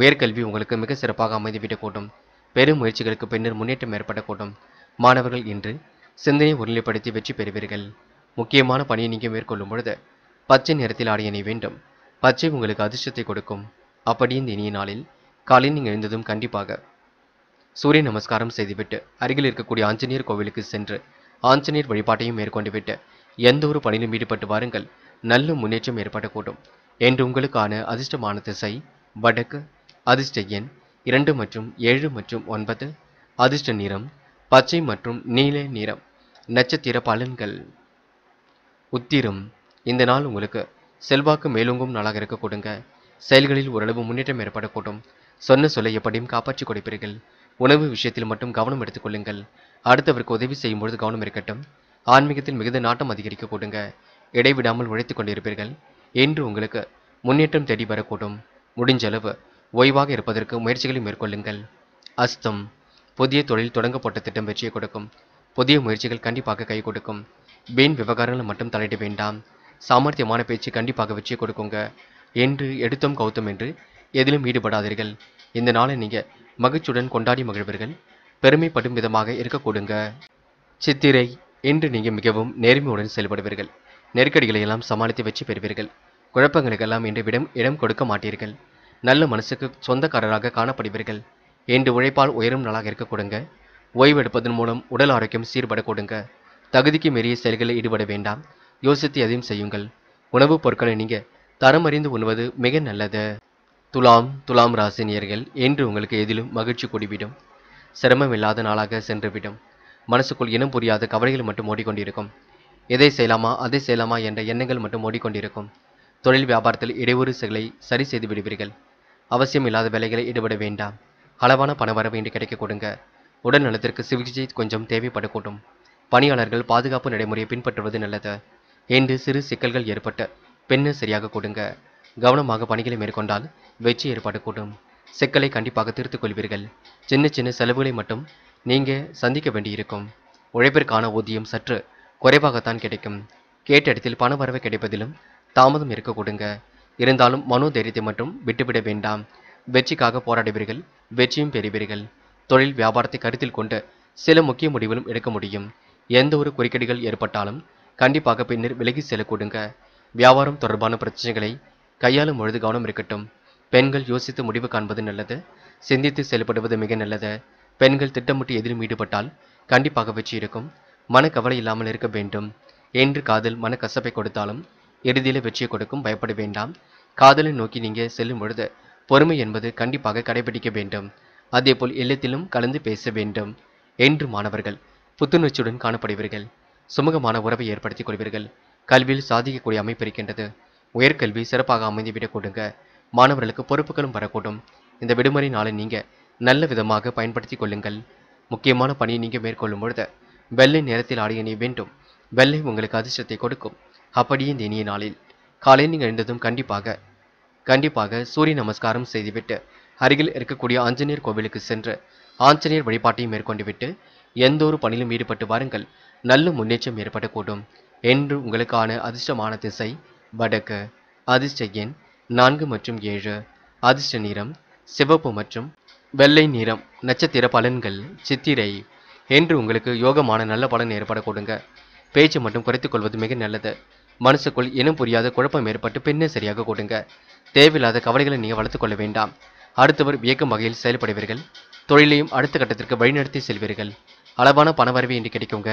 உயர்கல்வி உங்களுக்கு மிக சிறப்பாக அமைந்துவிடக்கூடும் பெரும் முயற்சிகளுக்கு பின்னர் முன்னேற்றம் ஏற்படக்கூடும் மாணவர்கள் இன்று சிந்தனையை ஒருநிலைப்படுத்தி வெற்றி பெறுவீர்கள் முக்கியமான பணியை நீங்கள் மேற்கொள்ளும் பொழுது பச்சை நிறத்தில் ஆடிய வேண்டும் பச்சை உங்களுக்கு அதிர்ஷ்டத்தை கொடுக்கும் அப்படி இந்த இனிய நாளில் காலையில் நீங்கள் எழுந்ததும் கண்டிப்பாக சூரிய நமஸ்காரம் செய்துவிட்டு அருகில் இருக்கக்கூடிய ஆஞ்சநேயர் கோவிலுக்கு சென்று ஆஞ்சநேயர் வழிபாட்டையும் மேற்கொண்டுவிட்டு எந்த ஒரு பணியிலும் ஈடுபட்டு வாருங்கள் நல்ல முன்னேற்றம் ஏற்படக்கூடும் என்று உங்களுக்கான அதிர்ஷ்டமான திசை வடக்கு அதிர்ஷ்ட எண் இரண்டு மற்றும் ஏழு மற்றும் ஒன்பது அதிர்ஷ்ட நிறம் பச்சை மற்றும் நீல நிறம் நட்சத்திர பலன்கள் உத்திரம் இந்த நாள் உங்களுக்கு செல்வாக்கு மேலோங்கும் நாளாக இருக்க கொடுங்க செயல்களில் ஓரளவு முன்னேற்றம் ஏற்படக்கூடும் சொன்ன சொல்ல எப்படியும் காப்பாற்றி கொடுப்பீர்கள் உணவு விஷயத்தில் மட்டும் கவனம் எடுத்துக்கொள்ளுங்கள் அடுத்தவருக்கு உதவி செய்யும்பொழுது கவனம் இருக்கட்டும் ஆன்மீகத்தில் மிகுந்த நாட்டம் அதிகரிக்க கொடுங்க இடைவிடாமல் உழைத்து கொண்டிருப்பீர்கள் என்று உங்களுக்கு முன்னேற்றம் தேடி வரக்கூடும் முடிஞ்ச அளவு ஓய்வாக இருப்பதற்கு முயற்சிகளை மேற்கொள்ளுங்கள் அஸ்தம் புதிய தொழில் தொடங்கப்பட்ட திட்டம் வெற்றியை கொடுக்கும் புதிய முயற்சிகள் கண்டிப்பாக கை கொடுக்கும் வீண் விவகாரங்களை மட்டும் தலையிட வேண்டாம் சாமர்த்தியமான பேச்சு கண்டிப்பாக வச்சு கொடுக்குங்க என்று எடுத்தோம் கௌத்தம் என்று எதிலும் ஈடுபடாதீர்கள் இந்த நாளை நீங்கள் மகிழ்ச்சியுடன் கொண்டாடி மகிழ்வீர்கள் பெருமைப்படும் விதமாக இருக்கக்கூடுங்க சித்திரை என்று நீங்கள் மிகவும் நேர்மையுடன் செயல்படுவீர்கள் நெருக்கடிகளை எல்லாம் சமாளித்து வச்சு பெறுவீர்கள் குழப்பங்களுக்கெல்லாம் இன்று விடம் இடம் கொடுக்க மாட்டீர்கள் நல்ல மனசுக்கு சொந்தக்காரராக காணப்படுவீர்கள் என்று உழைப்பால் உயரும் நாளாக இருக்கக்கூடுங்க ஓய்வெடுப்பதன் மூலம் உடல் ஆரோக்கியம் சீர்பட கொடுங்க தகுதிக்கு மீறிய செயல்களில் ஈடுபட வேண்டாம் யோசித்து எதையும் செய்யுங்கள் உணவுப் பொருட்களை நீங்கள் தரம் அறிந்து உண்வது மிக நல்லது துலாம் துலாம் ராசினியர்கள் என்று உங்களுக்கு எதிலும் மகிழ்ச்சி கூடிவிடும் சிரமம் இல்லாத நாளாக சென்றுவிடும் மனசுக்குள் இனம் புரியாத கவலைகள் மட்டும் ஓடிக்கொண்டிருக்கும் எதை செய்யலாமா அதை செய்யலாமா என்ற எண்ணங்கள் மட்டும் ஓடிக்கொண்டிருக்கும் தொழில் வியாபாரத்தில் இடையூறு செயலை சரி செய்து விடுவீர்கள் அவசியம் இல்லாத வேலைகளை ஈடுபட வேண்டாம் அளவான வர இன்று கிடைக்க கொடுங்க உடல் நலத்திற்கு சிகிச்சை கொஞ்சம் தேவைப்படக்கூடும் பணியாளர்கள் பாதுகாப்பு நடைமுறையை பின்பற்றுவது நல்லது என்று சிறு சிக்கல்கள் ஏற்பட்ட பெண்ணை சரியாக கொடுங்க கவனமாக பணிகளை மேற்கொண்டால் வெற்றி ஏற்பாடு கூடும் சிக்கலை கண்டிப்பாக தீர்த்துக் கொள்வீர்கள் சின்ன சின்ன செலவுகளை மட்டும் நீங்கள் சந்திக்க வேண்டியிருக்கும் உழைப்பிற்கான ஊதியம் சற்று குறைவாகத்தான் கிடைக்கும் கேட்ட இடத்தில் பண வரவை கிடைப்பதிலும் தாமதம் இருக்க கொடுங்க இருந்தாலும் மனோ தைரியத்தை மட்டும் விட்டுவிட வேண்டாம் வெற்றிக்காக போராடுவீர்கள் வெற்றியும் பெறுவீர்கள் தொழில் வியாபாரத்தை கருத்தில் கொண்டு சில முக்கிய முடிவுகளும் எடுக்க முடியும் எந்த ஒரு குறுக்கீடுகள் ஏற்பட்டாலும் கண்டிப்பாக பின்னர் விலகி செல்லக்கூடுங்க வியாபாரம் தொடர்பான பிரச்சனைகளை கையாளும் பொழுது கவனம் இருக்கட்டும் பெண்கள் யோசித்து முடிவு காண்பது நல்லது சிந்தித்து செயல்படுவது மிக நல்லது பெண்கள் திட்டமிட்டு எதிலும் ஈடுபட்டால் கண்டிப்பாக வெற்றி இருக்கும் மனக்கவலை இல்லாமல் இருக்க வேண்டும் என்று காதல் மனக்கசப்பை கொடுத்தாலும் இறுதியில் வெற்றியை கொடுக்கும் பயப்பட வேண்டாம் காதலை நோக்கி நீங்கள் செல்லும் பொழுது பொறுமை என்பது கண்டிப்பாக கடைபிடிக்க வேண்டும் அதேபோல் இல்லத்திலும் கலந்து பேச வேண்டும் என்று மாணவர்கள் புத்துணர்ச்சியுடன் காணப்படுவீர்கள் சுமூகமான உறவை ஏற்படுத்திக் கொள்வீர்கள் கல்வியில் சாதிக்கக்கூடிய அமைப்பு இருக்கின்றது உயர்கல்வி சிறப்பாக அமைந்துவிடக் கொடுங்க மாணவர்களுக்கு பொறுப்புகளும் வரக்கூடும் இந்த விடுமுறை நாளை நீங்கள் நல்ல விதமாக பயன்படுத்தி கொள்ளுங்கள் முக்கியமான பணியை நீங்கள் மேற்கொள்ளும் பொழுது வெள்ளை நேரத்தில் ஆடிய நீ வேண்டும் வெள்ளை உங்களுக்கு அதிர்ஷ்டத்தை கொடுக்கும் அப்படியே இந்த இனிய நாளில் காலையில் நீங்கள் எழுந்ததும் கண்டிப்பாக கண்டிப்பாக சூரிய நமஸ்காரம் செய்துவிட்டு அருகில் இருக்கக்கூடிய ஆஞ்சநேயர் கோவிலுக்கு சென்று ஆஞ்சநேயர் வழிபாட்டையும் மேற்கொண்டுவிட்டு எந்த ஒரு பணியிலும் ஈடுபட்டு வாருங்கள் நல்ல முன்னேற்றம் ஏற்படக்கூடும் என்று உங்களுக்கான அதிர்ஷ்டமான திசை வடக்கு அதிர்ஷ்ட எண் நான்கு மற்றும் ஏழு அதிர்ஷ்ட நிறம் சிவப்பு மற்றும் வெள்ளை நிறம் நட்சத்திர பலன்கள் சித்திரை என்று உங்களுக்கு யோகமான நல்ல பலன் ஏற்பட கொடுங்க பேச்சு மட்டும் குறைத்துக் கொள்வது மிக நல்லது மனசுக்குள் இனம் புரியாத குழப்பம் ஏற்பட்டு பின்னே சரியாக கொடுங்க தேவையில்லாத கவலைகளை நீங்கள் வளர்த்துக்கொள்ள வேண்டாம் அடுத்தவர் வியக்கும் வகையில் செயல்படுவீர்கள் தொழிலையும் அடுத்த கட்டத்திற்கு வழிநடத்தி செல்வீர்கள் அளவான பணவரவு இன்று கிடைக்குங்க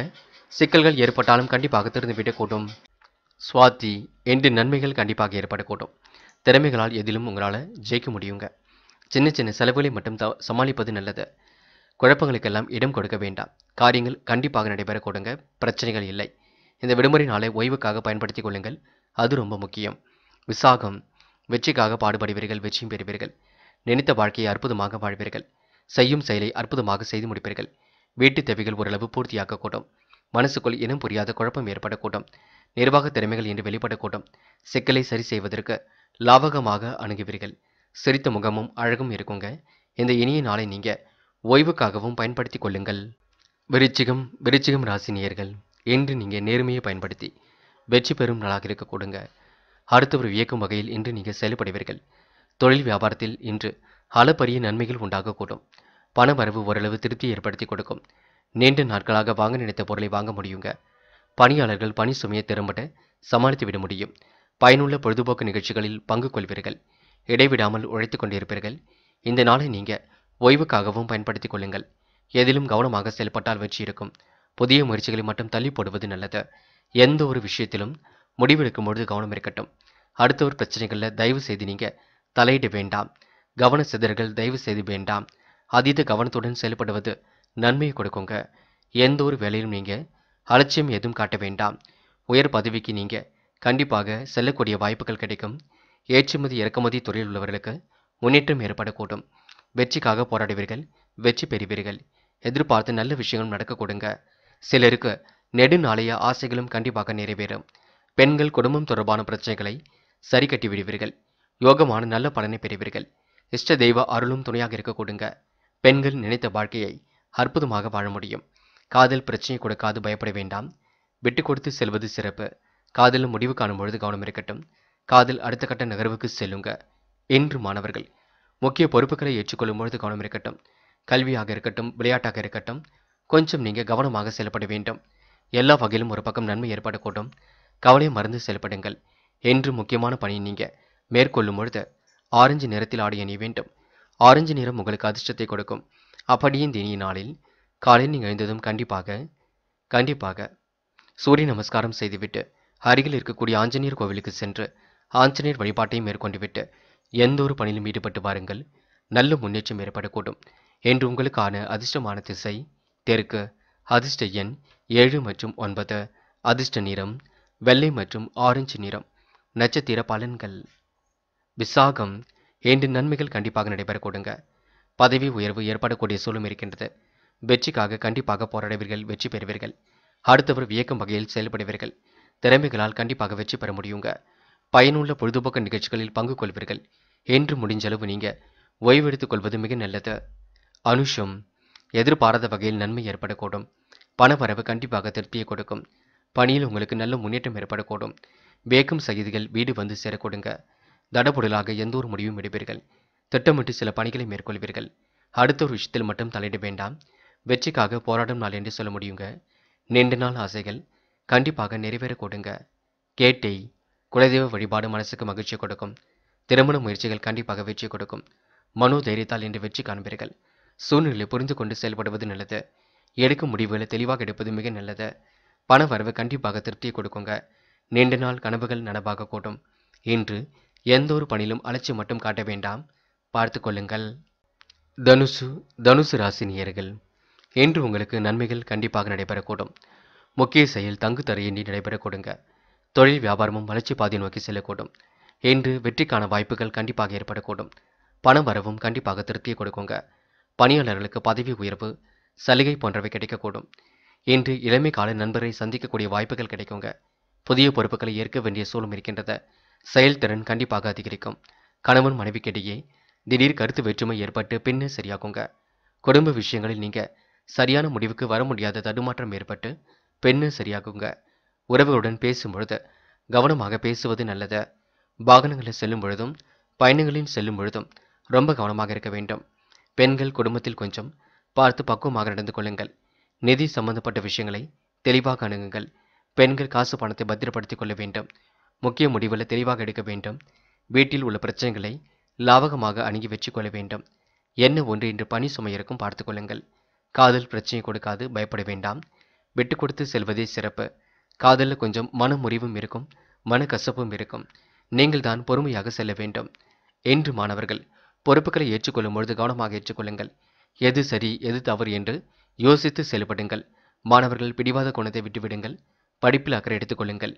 சிக்கல்கள் ஏற்பட்டாலும் கண்டிப்பாக திறந்து விடக்கூடும் சுவாதி என்று நன்மைகள் கண்டிப்பாக ஏற்படக்கூடும் திறமைகளால் எதிலும் உங்களால் ஜெயிக்க முடியுங்க சின்ன சின்ன செலவுகளை மட்டும் த சமாளிப்பது நல்லது குழப்பங்களுக்கெல்லாம் இடம் கொடுக்க வேண்டாம் காரியங்கள் கண்டிப்பாக நடைபெறக்கூடுங்க பிரச்சனைகள் இல்லை இந்த விடுமுறை நாளை ஓய்வுக்காக பயன்படுத்திக் கொள்ளுங்கள் அது ரொம்ப முக்கியம் விசாகம் வெற்றிக்காக பாடுபடுவீர்கள் வெற்றியும் பெறுவீர்கள் நினைத்த வாழ்க்கையை அற்புதமாக வாழ்வீர்கள் செய்யும் செயலை அற்புதமாக செய்து முடிப்பீர்கள் வீட்டு தேவைகள் ஓரளவு பூர்த்தியாகக்கூடும் மனசுக்குள் இனம் புரியாத குழப்பம் ஏற்படக்கூடும் நிர்வாக திறமைகள் என்று வெளிப்படக்கூடும் சிக்கலை சரி செய்வதற்கு லாவகமாக அணுகுவீர்கள் சிரித்த முகமும் அழகும் இருக்குங்க இந்த இனிய நாளை நீங்கள் ஓய்வுக்காகவும் பயன்படுத்தி கொள்ளுங்கள் விருச்சிகம் விருச்சிகம் ராசினியர்கள் இன்று நீங்கள் நேர்மையை பயன்படுத்தி வெற்றி பெறும் நாளாக இருக்க அடுத்த அடுத்தவர் வியக்கும் வகையில் இன்று நீங்கள் செயல்படுவீர்கள் தொழில் வியாபாரத்தில் இன்று அளப்பரிய நன்மைகள் உண்டாகக்கூடும் பணவரவு ஓரளவு திருப்தி ஏற்படுத்தி கொடுக்கும் நீண்ட நாட்களாக வாங்க நினைத்த பொருளை வாங்க முடியுங்க பணியாளர்கள் பணி சுமையை திறம்பட சமாளித்து விட முடியும் பயனுள்ள பொழுதுபோக்கு நிகழ்ச்சிகளில் பங்கு கொள்வீர்கள் இடைவிடாமல் உழைத்து கொண்டிருப்பீர்கள் இந்த நாளை நீங்கள் ஓய்வுக்காகவும் பயன்படுத்திக் கொள்ளுங்கள் எதிலும் கவனமாக செயல்பட்டால் வெற்றி இருக்கும் புதிய முயற்சிகளை மட்டும் தள்ளி போடுவது நல்லது எந்த ஒரு விஷயத்திலும் முடிவெடுக்கும் பொழுது கவனம் இருக்கட்டும் அடுத்த ஒரு பிரச்சனைகளில் தயவு செய்து நீங்கள் தலையிட வேண்டாம் கவன சிதறல்கள் தயவு செய்து வேண்டாம் அதீத கவனத்துடன் செயல்படுவது நன்மையை கொடுக்குங்க எந்த ஒரு வேலையிலும் நீங்கள் அலட்சியம் எதுவும் காட்ட வேண்டாம் உயர் பதவிக்கு நீங்கள் கண்டிப்பாக செல்லக்கூடிய வாய்ப்புகள் கிடைக்கும் ஏற்றுமதி இறக்குமதி துறையில் உள்ளவர்களுக்கு முன்னேற்றம் ஏற்படக்கூடும் வெற்றிக்காக போராடுவீர்கள் வெற்றி பெறுவீர்கள் எதிர்பார்த்து நல்ல விஷயங்களும் நடக்க கொடுங்க சிலருக்கு நெடுநாளைய ஆசைகளும் கண்டிப்பாக நிறைவேறும் பெண்கள் குடும்பம் தொடர்பான பிரச்சனைகளை சரி கட்டி விடுவீர்கள் யோகமான நல்ல பலனை பெறுவீர்கள் இஷ்ட தெய்வ அருளும் துணையாக இருக்க கொடுங்க பெண்கள் நினைத்த வாழ்க்கையை அற்புதமாக வாழ முடியும் காதல் பிரச்சனை கொடுக்காது பயப்பட வேண்டாம் விட்டு கொடுத்து செல்வது சிறப்பு காதல் முடிவு காணும் பொழுது கவனம் இருக்கட்டும் காதல் அடுத்த கட்ட நகர்வுக்கு செல்லுங்க என்று மாணவர்கள் முக்கிய பொறுப்புகளை ஏற்றுக்கொள்ளும் பொழுது கவனம் இருக்கட்டும் கல்வியாக இருக்கட்டும் விளையாட்டாக இருக்கட்டும் கொஞ்சம் நீங்கள் கவனமாக செயல்பட வேண்டும் எல்லா வகையிலும் ஒரு பக்கம் நன்மை ஏற்படக்கூடும் கவலையை மறந்து செயல்படுங்கள் என்று முக்கியமான பணியை நீங்கள் மேற்கொள்ளும் பொழுது ஆரஞ்சு நிறத்தில் ஆடை அணிய வேண்டும் ஆரஞ்சு நிறம் உங்களுக்கு அதிர்ஷ்டத்தை கொடுக்கும் அப்படியும் தினிய நாளில் காலையில் நீங்கள் எழுந்ததும் கண்டிப்பாக கண்டிப்பாக சூரிய நமஸ்காரம் செய்துவிட்டு அருகில் இருக்கக்கூடிய ஆஞ்சநேயர் கோவிலுக்கு சென்று ஆஞ்சநேயர் வழிபாட்டை மேற்கொண்டு விட்டு எந்த ஒரு பணியிலும் ஈடுபட்டு வாருங்கள் நல்ல முன்னேற்றம் ஏற்படக்கூடும் என்று உங்களுக்கான அதிர்ஷ்டமான திசை தெற்கு அதிர்ஷ்ட எண் ஏழு மற்றும் ஒன்பது அதிர்ஷ்ட நிறம் வெள்ளை மற்றும் ஆரஞ்சு நிறம் நட்சத்திர பலன்கள் விசாகம் என்று நன்மைகள் கண்டிப்பாக நடைபெறக்கூடுங்க பதவி உயர்வு ஏற்படக்கூடிய சூழலும் இருக்கின்றது வெற்றிக்காக கண்டிப்பாக போராடுவீர்கள் வெற்றி பெறுவீர்கள் அடுத்தவர் வியக்கும் வகையில் செயல்படுவீர்கள் திறமைகளால் கண்டிப்பாக வெற்றி பெற முடியுங்க பயனுள்ள பொழுதுபோக்கு நிகழ்ச்சிகளில் பங்கு கொள்வீர்கள் என்று முடிஞ்சளவு நீங்கள் ஓய்வெடுத்துக் கொள்வது மிக நல்லது அனுஷம் எதிர்பாராத வகையில் நன்மை ஏற்படக்கூடும் பணவரவு கண்டிப்பாக திருப்தியை கொடுக்கும் பணியில் உங்களுக்கு நல்ல முன்னேற்றம் ஏற்படக்கூடும் வேக்கும் சகிதிகள் வீடு வந்து சேரக்கூடுங்க தடபுடலாக எந்த ஒரு முடிவும் எடுப்பீர்கள் திட்டமிட்டு சில பணிகளை மேற்கொள்வீர்கள் அடுத்த ஒரு விஷயத்தில் மட்டும் தலையிட வேண்டாம் வெற்றிக்காக போராடும் நாள் என்று சொல்ல முடியுங்க நீண்ட நாள் ஆசைகள் கண்டிப்பாக நிறைவேற கொடுங்க கேட்டை குலதெய்வ வழிபாடு மனசுக்கு மகிழ்ச்சி கொடுக்கும் திருமண முயற்சிகள் கண்டிப்பாக வெற்றி கொடுக்கும் மனோ தைரியத்தால் இன்று வெற்றி காண்பீர்கள் சூழ்நிலை புரிந்து கொண்டு செயல்படுவது நல்லது எடுக்கும் முடிவுகளை தெளிவாக எடுப்பது மிக நல்லது பண வரவு கண்டிப்பாக திருப்தியை கொடுக்குங்க நீண்ட நாள் கனவுகள் நனவாக கூடும் இன்று எந்த ஒரு பணியிலும் அலட்சியம் மட்டும் காட்ட வேண்டாம் பார்த்து கொள்ளுங்கள் தனுசு தனுசு ராசினியர்கள் இன்று உங்களுக்கு நன்மைகள் கண்டிப்பாக நடைபெறக்கூடும் முக்கிய செயல் தங்கு தரையின்றி நடைபெறக்கூடுங்க தொழில் வியாபாரமும் வளர்ச்சி பாதையை நோக்கி செல்லக்கூடும் இன்று வெற்றிக்கான வாய்ப்புகள் கண்டிப்பாக ஏற்படக்கூடும் பணம் வரவும் கண்டிப்பாக திருப்தியை கொடுக்குங்க பணியாளர்களுக்கு பதவி உயர்வு சலுகை போன்றவை கிடைக்கக்கூடும் இன்று இளமை கால நண்பரை சந்திக்கக்கூடிய வாய்ப்புகள் கிடைக்குங்க புதிய பொறுப்புகளை ஏற்க வேண்டிய சூழல் இருக்கின்றது செயல்திறன் கண்டிப்பாக அதிகரிக்கும் கணவன் மனைவிக்கிடையே திடீர் கருத்து வேற்றுமை ஏற்பட்டு பின்னர் சரியாகுங்க குடும்ப விஷயங்களில் நீங்கள் சரியான முடிவுக்கு வர முடியாத தடுமாற்றம் ஏற்பட்டு பெண்ணு சரியாகுங்க உறவுகளுடன் பேசும் பொழுது கவனமாக பேசுவது நல்லது வாகனங்களில் செல்லும் பொழுதும் பயணங்களில் செல்லும் பொழுதும் ரொம்ப கவனமாக இருக்க வேண்டும் பெண்கள் குடும்பத்தில் கொஞ்சம் பார்த்து பக்குவமாக நடந்து கொள்ளுங்கள் நிதி சம்பந்தப்பட்ட விஷயங்களை தெளிவாக அணுகுங்கள் பெண்கள் காசு பணத்தை பத்திரப்படுத்திக் கொள்ள வேண்டும் முக்கிய முடிவுகளை தெளிவாக எடுக்க வேண்டும் வீட்டில் உள்ள பிரச்சனைகளை லாவகமாக அணுகி வச்சு கொள்ள வேண்டும் என்ன ஒன்று இன்று பணி சுமை இருக்கும் பார்த்துக்கொள்ளுங்கள் கொள்ளுங்கள் காதல் பிரச்சனை கொடுக்காது பயப்பட வேண்டாம் விட்டு கொடுத்து செல்வதே சிறப்பு காதலில் கொஞ்சம் மன முறிவும் இருக்கும் மன கசப்பும் இருக்கும் நீங்கள் தான் பொறுமையாக செல்ல வேண்டும் என்று மாணவர்கள் பொறுப்புகளை ஏற்றுக்கொள்ளும் பொழுது கவனமாக ஏற்றுக்கொள்ளுங்கள் எது சரி எது தவறு என்று யோசித்து செயல்படுங்கள் மாணவர்கள் பிடிவாத குணத்தை விட்டுவிடுங்கள் படிப்பில் அக்கறை எடுத்துக்கொள்ளுங்கள்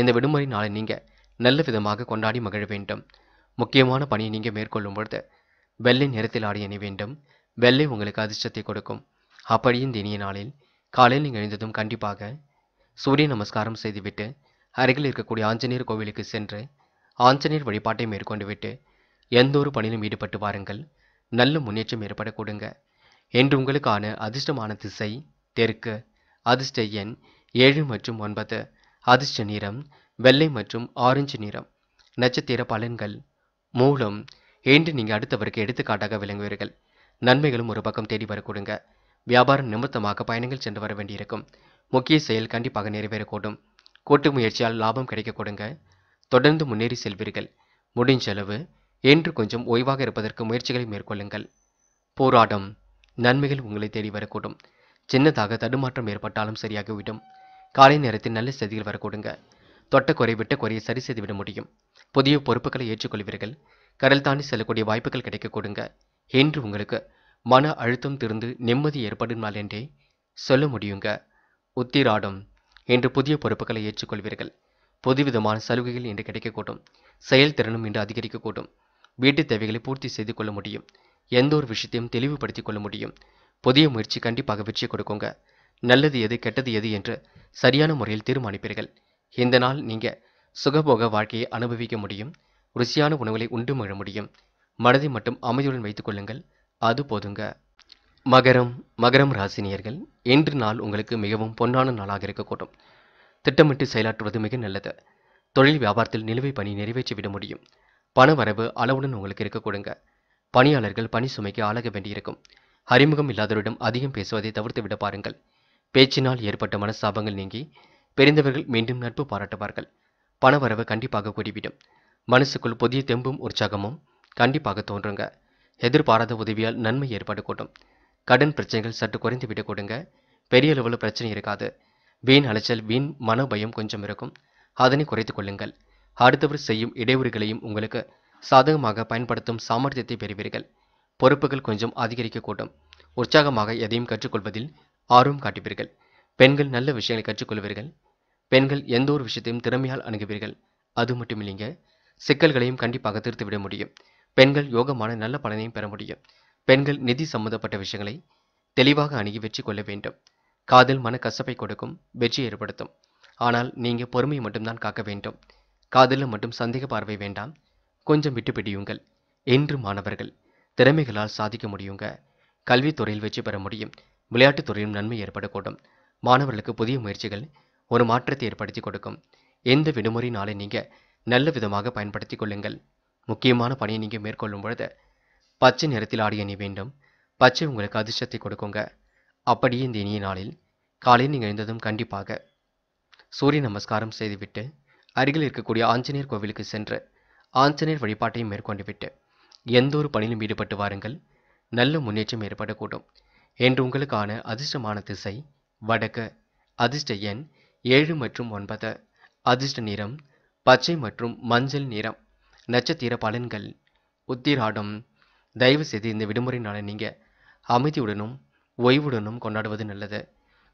இந்த விடுமுறை நாளை நீங்கள் நல்ல விதமாக கொண்டாடி மகிழ வேண்டும் முக்கியமான பணியை நீங்கள் மேற்கொள்ளும் பொழுது வெள்ளை நிறத்தில் ஆடி அணி வேண்டும் வெள்ளை உங்களுக்கு அதிர்ஷ்டத்தை கொடுக்கும் அப்படியும் தினிய நாளில் காலையில் நீங்கள் எழுந்ததும் கண்டிப்பாக சூரிய நமஸ்காரம் செய்துவிட்டு அருகில் இருக்கக்கூடிய ஆஞ்சநேயர் கோவிலுக்கு சென்று ஆஞ்சநேயர் வழிபாட்டை மேற்கொண்டு விட்டு எந்த ஒரு பணியிலும் ஈடுபட்டு வாருங்கள் நல்ல முன்னேற்றம் ஏற்பட கொடுங்க என்று உங்களுக்கான அதிர்ஷ்டமான திசை தெற்கு அதிர்ஷ்ட எண் ஏழு மற்றும் ஒன்பது அதிர்ஷ்ட நிறம் வெள்ளை மற்றும் ஆரஞ்சு நிறம் நட்சத்திர பலன்கள் மூலம் என்று நீங்கள் அடுத்தவருக்கு எடுத்துக்காட்டாக விளங்குவீர்கள் நன்மைகளும் ஒரு பக்கம் தேடி வரக்கூடுங்க வியாபாரம் நிமித்தமாக பயணங்கள் சென்று வர வேண்டியிருக்கும் முக்கிய செயல் கண்டிப்பாக நிறைவேறக்கூடும் கூட்டு முயற்சியால் லாபம் கிடைக்கக்கூடுங்க தொடர்ந்து முன்னேறி செல்வீர்கள் முடிஞ்ச அளவு என்று கொஞ்சம் ஓய்வாக இருப்பதற்கு முயற்சிகளை மேற்கொள்ளுங்கள் போராட்டம் நன்மைகள் உங்களை தேடி வரக்கூடும் சின்னதாக தடுமாற்றம் ஏற்பட்டாலும் சரியாகிவிடும் காலை நேரத்தில் நல்ல செய்திகள் வரக்கூடுங்க தொட்ட குறை விட்ட குறையை சரி செய்துவிட முடியும் புதிய பொறுப்புகளை ஏற்றுக்கொள்வீர்கள் கடல் தாண்டி செல்லக்கூடிய வாய்ப்புகள் கிடைக்கக்கூடுங்க கொடுங்க என்று உங்களுக்கு மன அழுத்தம் திருந்து நிம்மதி ஏற்படும் நாள் என்றே சொல்ல முடியுங்க உத்திராடம் என்று புதிய பொறுப்புகளை ஏற்றுக்கொள்வீர்கள் புதுவிதமான சலுகைகள் இன்று கிடைக்கக்கூடும் செயல்திறனும் இன்று அதிகரிக்கக்கூடும் வீட்டுத் தேவைகளை பூர்த்தி செய்து கொள்ள முடியும் எந்த ஒரு விஷயத்தையும் தெளிவுபடுத்திக் கொள்ள முடியும் புதிய முயற்சி கண்டிப்பாக வெற்றி கொடுக்குங்க நல்லது எது கெட்டது எது என்று சரியான முறையில் தீர்மானிப்பீர்கள் இந்த நாள் நீங்கள் சுகபோக வாழ்க்கையை அனுபவிக்க முடியும் ருசியான உணவுகளை உண்டு மகிழ முடியும் மனதை மட்டும் அமைதியுடன் வைத்துக் கொள்ளுங்கள் அது போதுங்க மகரம் மகரம் ராசினியர்கள் இன்று நாள் உங்களுக்கு மிகவும் பொன்னான நாளாக இருக்கக்கூடும் திட்டமிட்டு செயலாற்றுவது மிக நல்லது தொழில் வியாபாரத்தில் நிலுவை பணி நிறைவேற்றிவிட முடியும் பண வரவு அளவுடன் உங்களுக்கு இருக்க கொடுங்க பணியாளர்கள் பணி சுமைக்கு ஆளாக வேண்டியிருக்கும் அறிமுகம் இல்லாதவரிடம் அதிகம் பேசுவதை தவிர்த்து விட பாருங்கள் பேச்சினால் ஏற்பட்ட மனஸ்தாபங்கள் நீங்கி பெரிந்தவர்கள் மீண்டும் நட்பு பாராட்டுவார்கள் பணவரவு கண்டிப்பாக கூடிவிடும் மனசுக்குள் புதிய தெம்பும் உற்சாகமும் கண்டிப்பாக தோன்றுங்க எதிர்பாராத உதவியால் நன்மை ஏற்பாடு கூடும் கடன் பிரச்சனைகள் சற்று குறைந்து விட கொடுங்க பெரிய அளவில் பிரச்சனை இருக்காது வீண் அலைச்சல் வீண் மனோபயம் கொஞ்சம் இருக்கும் அதனை குறைத்து கொள்ளுங்கள் அடுத்தவர் செய்யும் இடையூறுகளையும் உங்களுக்கு சாதகமாக பயன்படுத்தும் சாமர்த்தியத்தை பெறுவீர்கள் பொறுப்புகள் கொஞ்சம் அதிகரிக்கக்கூடும் உற்சாகமாக எதையும் கற்றுக்கொள்வதில் ஆர்வம் காட்டுவீர்கள் பெண்கள் நல்ல விஷயங்களை கற்றுக்கொள்வீர்கள் பெண்கள் எந்த ஒரு விஷயத்தையும் திறமையால் அணுகுவீர்கள் அது மட்டும் இல்லைங்க சிக்கல்களையும் கண்டிப்பாக தீர்த்துவிட முடியும் பெண்கள் யோகமான நல்ல பலனையும் பெற முடியும் பெண்கள் நிதி சம்பந்தப்பட்ட விஷயங்களை தெளிவாக அணுகி வெற்றி கொள்ள வேண்டும் காதல் மன கசப்பை கொடுக்கும் வெற்றி ஏற்படுத்தும் ஆனால் நீங்கள் பொறுமையை மட்டும்தான் காக்க வேண்டும் காதலில் மட்டும் சந்தேக பார்வை வேண்டாம் கொஞ்சம் விட்டு பிடியுங்கள் என்று மாணவர்கள் திறமைகளால் சாதிக்க முடியுங்க கல்வித்துறையில் வெற்றி பெற முடியும் விளையாட்டுத் துறையும் நன்மை ஏற்படக்கூடும் மாணவர்களுக்கு புதிய முயற்சிகள் ஒரு மாற்றத்தை ஏற்படுத்தி கொடுக்கும் எந்த விடுமுறை நாளை நீங்கள் நல்ல விதமாக பயன்படுத்தி கொள்ளுங்கள் முக்கியமான பணியை நீங்கள் மேற்கொள்ளும் பொழுது பச்சை நிறத்தில் ஆடிய அணி வேண்டும் பச்சை உங்களுக்கு அதிர்ஷ்டத்தை கொடுக்குங்க அப்படியே இந்த இனிய நாளில் காலையில் நீங்கள் எழுந்ததும் கண்டிப்பாக சூரிய நமஸ்காரம் செய்துவிட்டு அருகில் இருக்கக்கூடிய ஆஞ்சநேயர் கோவிலுக்கு சென்று ஆஞ்சநேயர் வழிபாட்டையும் மேற்கொண்டு விட்டு எந்த ஒரு பணியிலும் ஈடுபட்டு வாருங்கள் நல்ல முன்னேற்றம் ஏற்படக்கூடும் என்று உங்களுக்கான அதிர்ஷ்டமான திசை வடக்கு அதிர்ஷ்ட எண் ஏழு மற்றும் ஒன்பது அதிர்ஷ்ட நிறம் பச்சை மற்றும் மஞ்சள் நிறம் நட்சத்திர பலன்கள் உத்திராடம் தயவு செய்து இந்த விடுமுறை நாளை நீங்கள் அமைதியுடனும் ஓய்வுடனும் கொண்டாடுவது நல்லது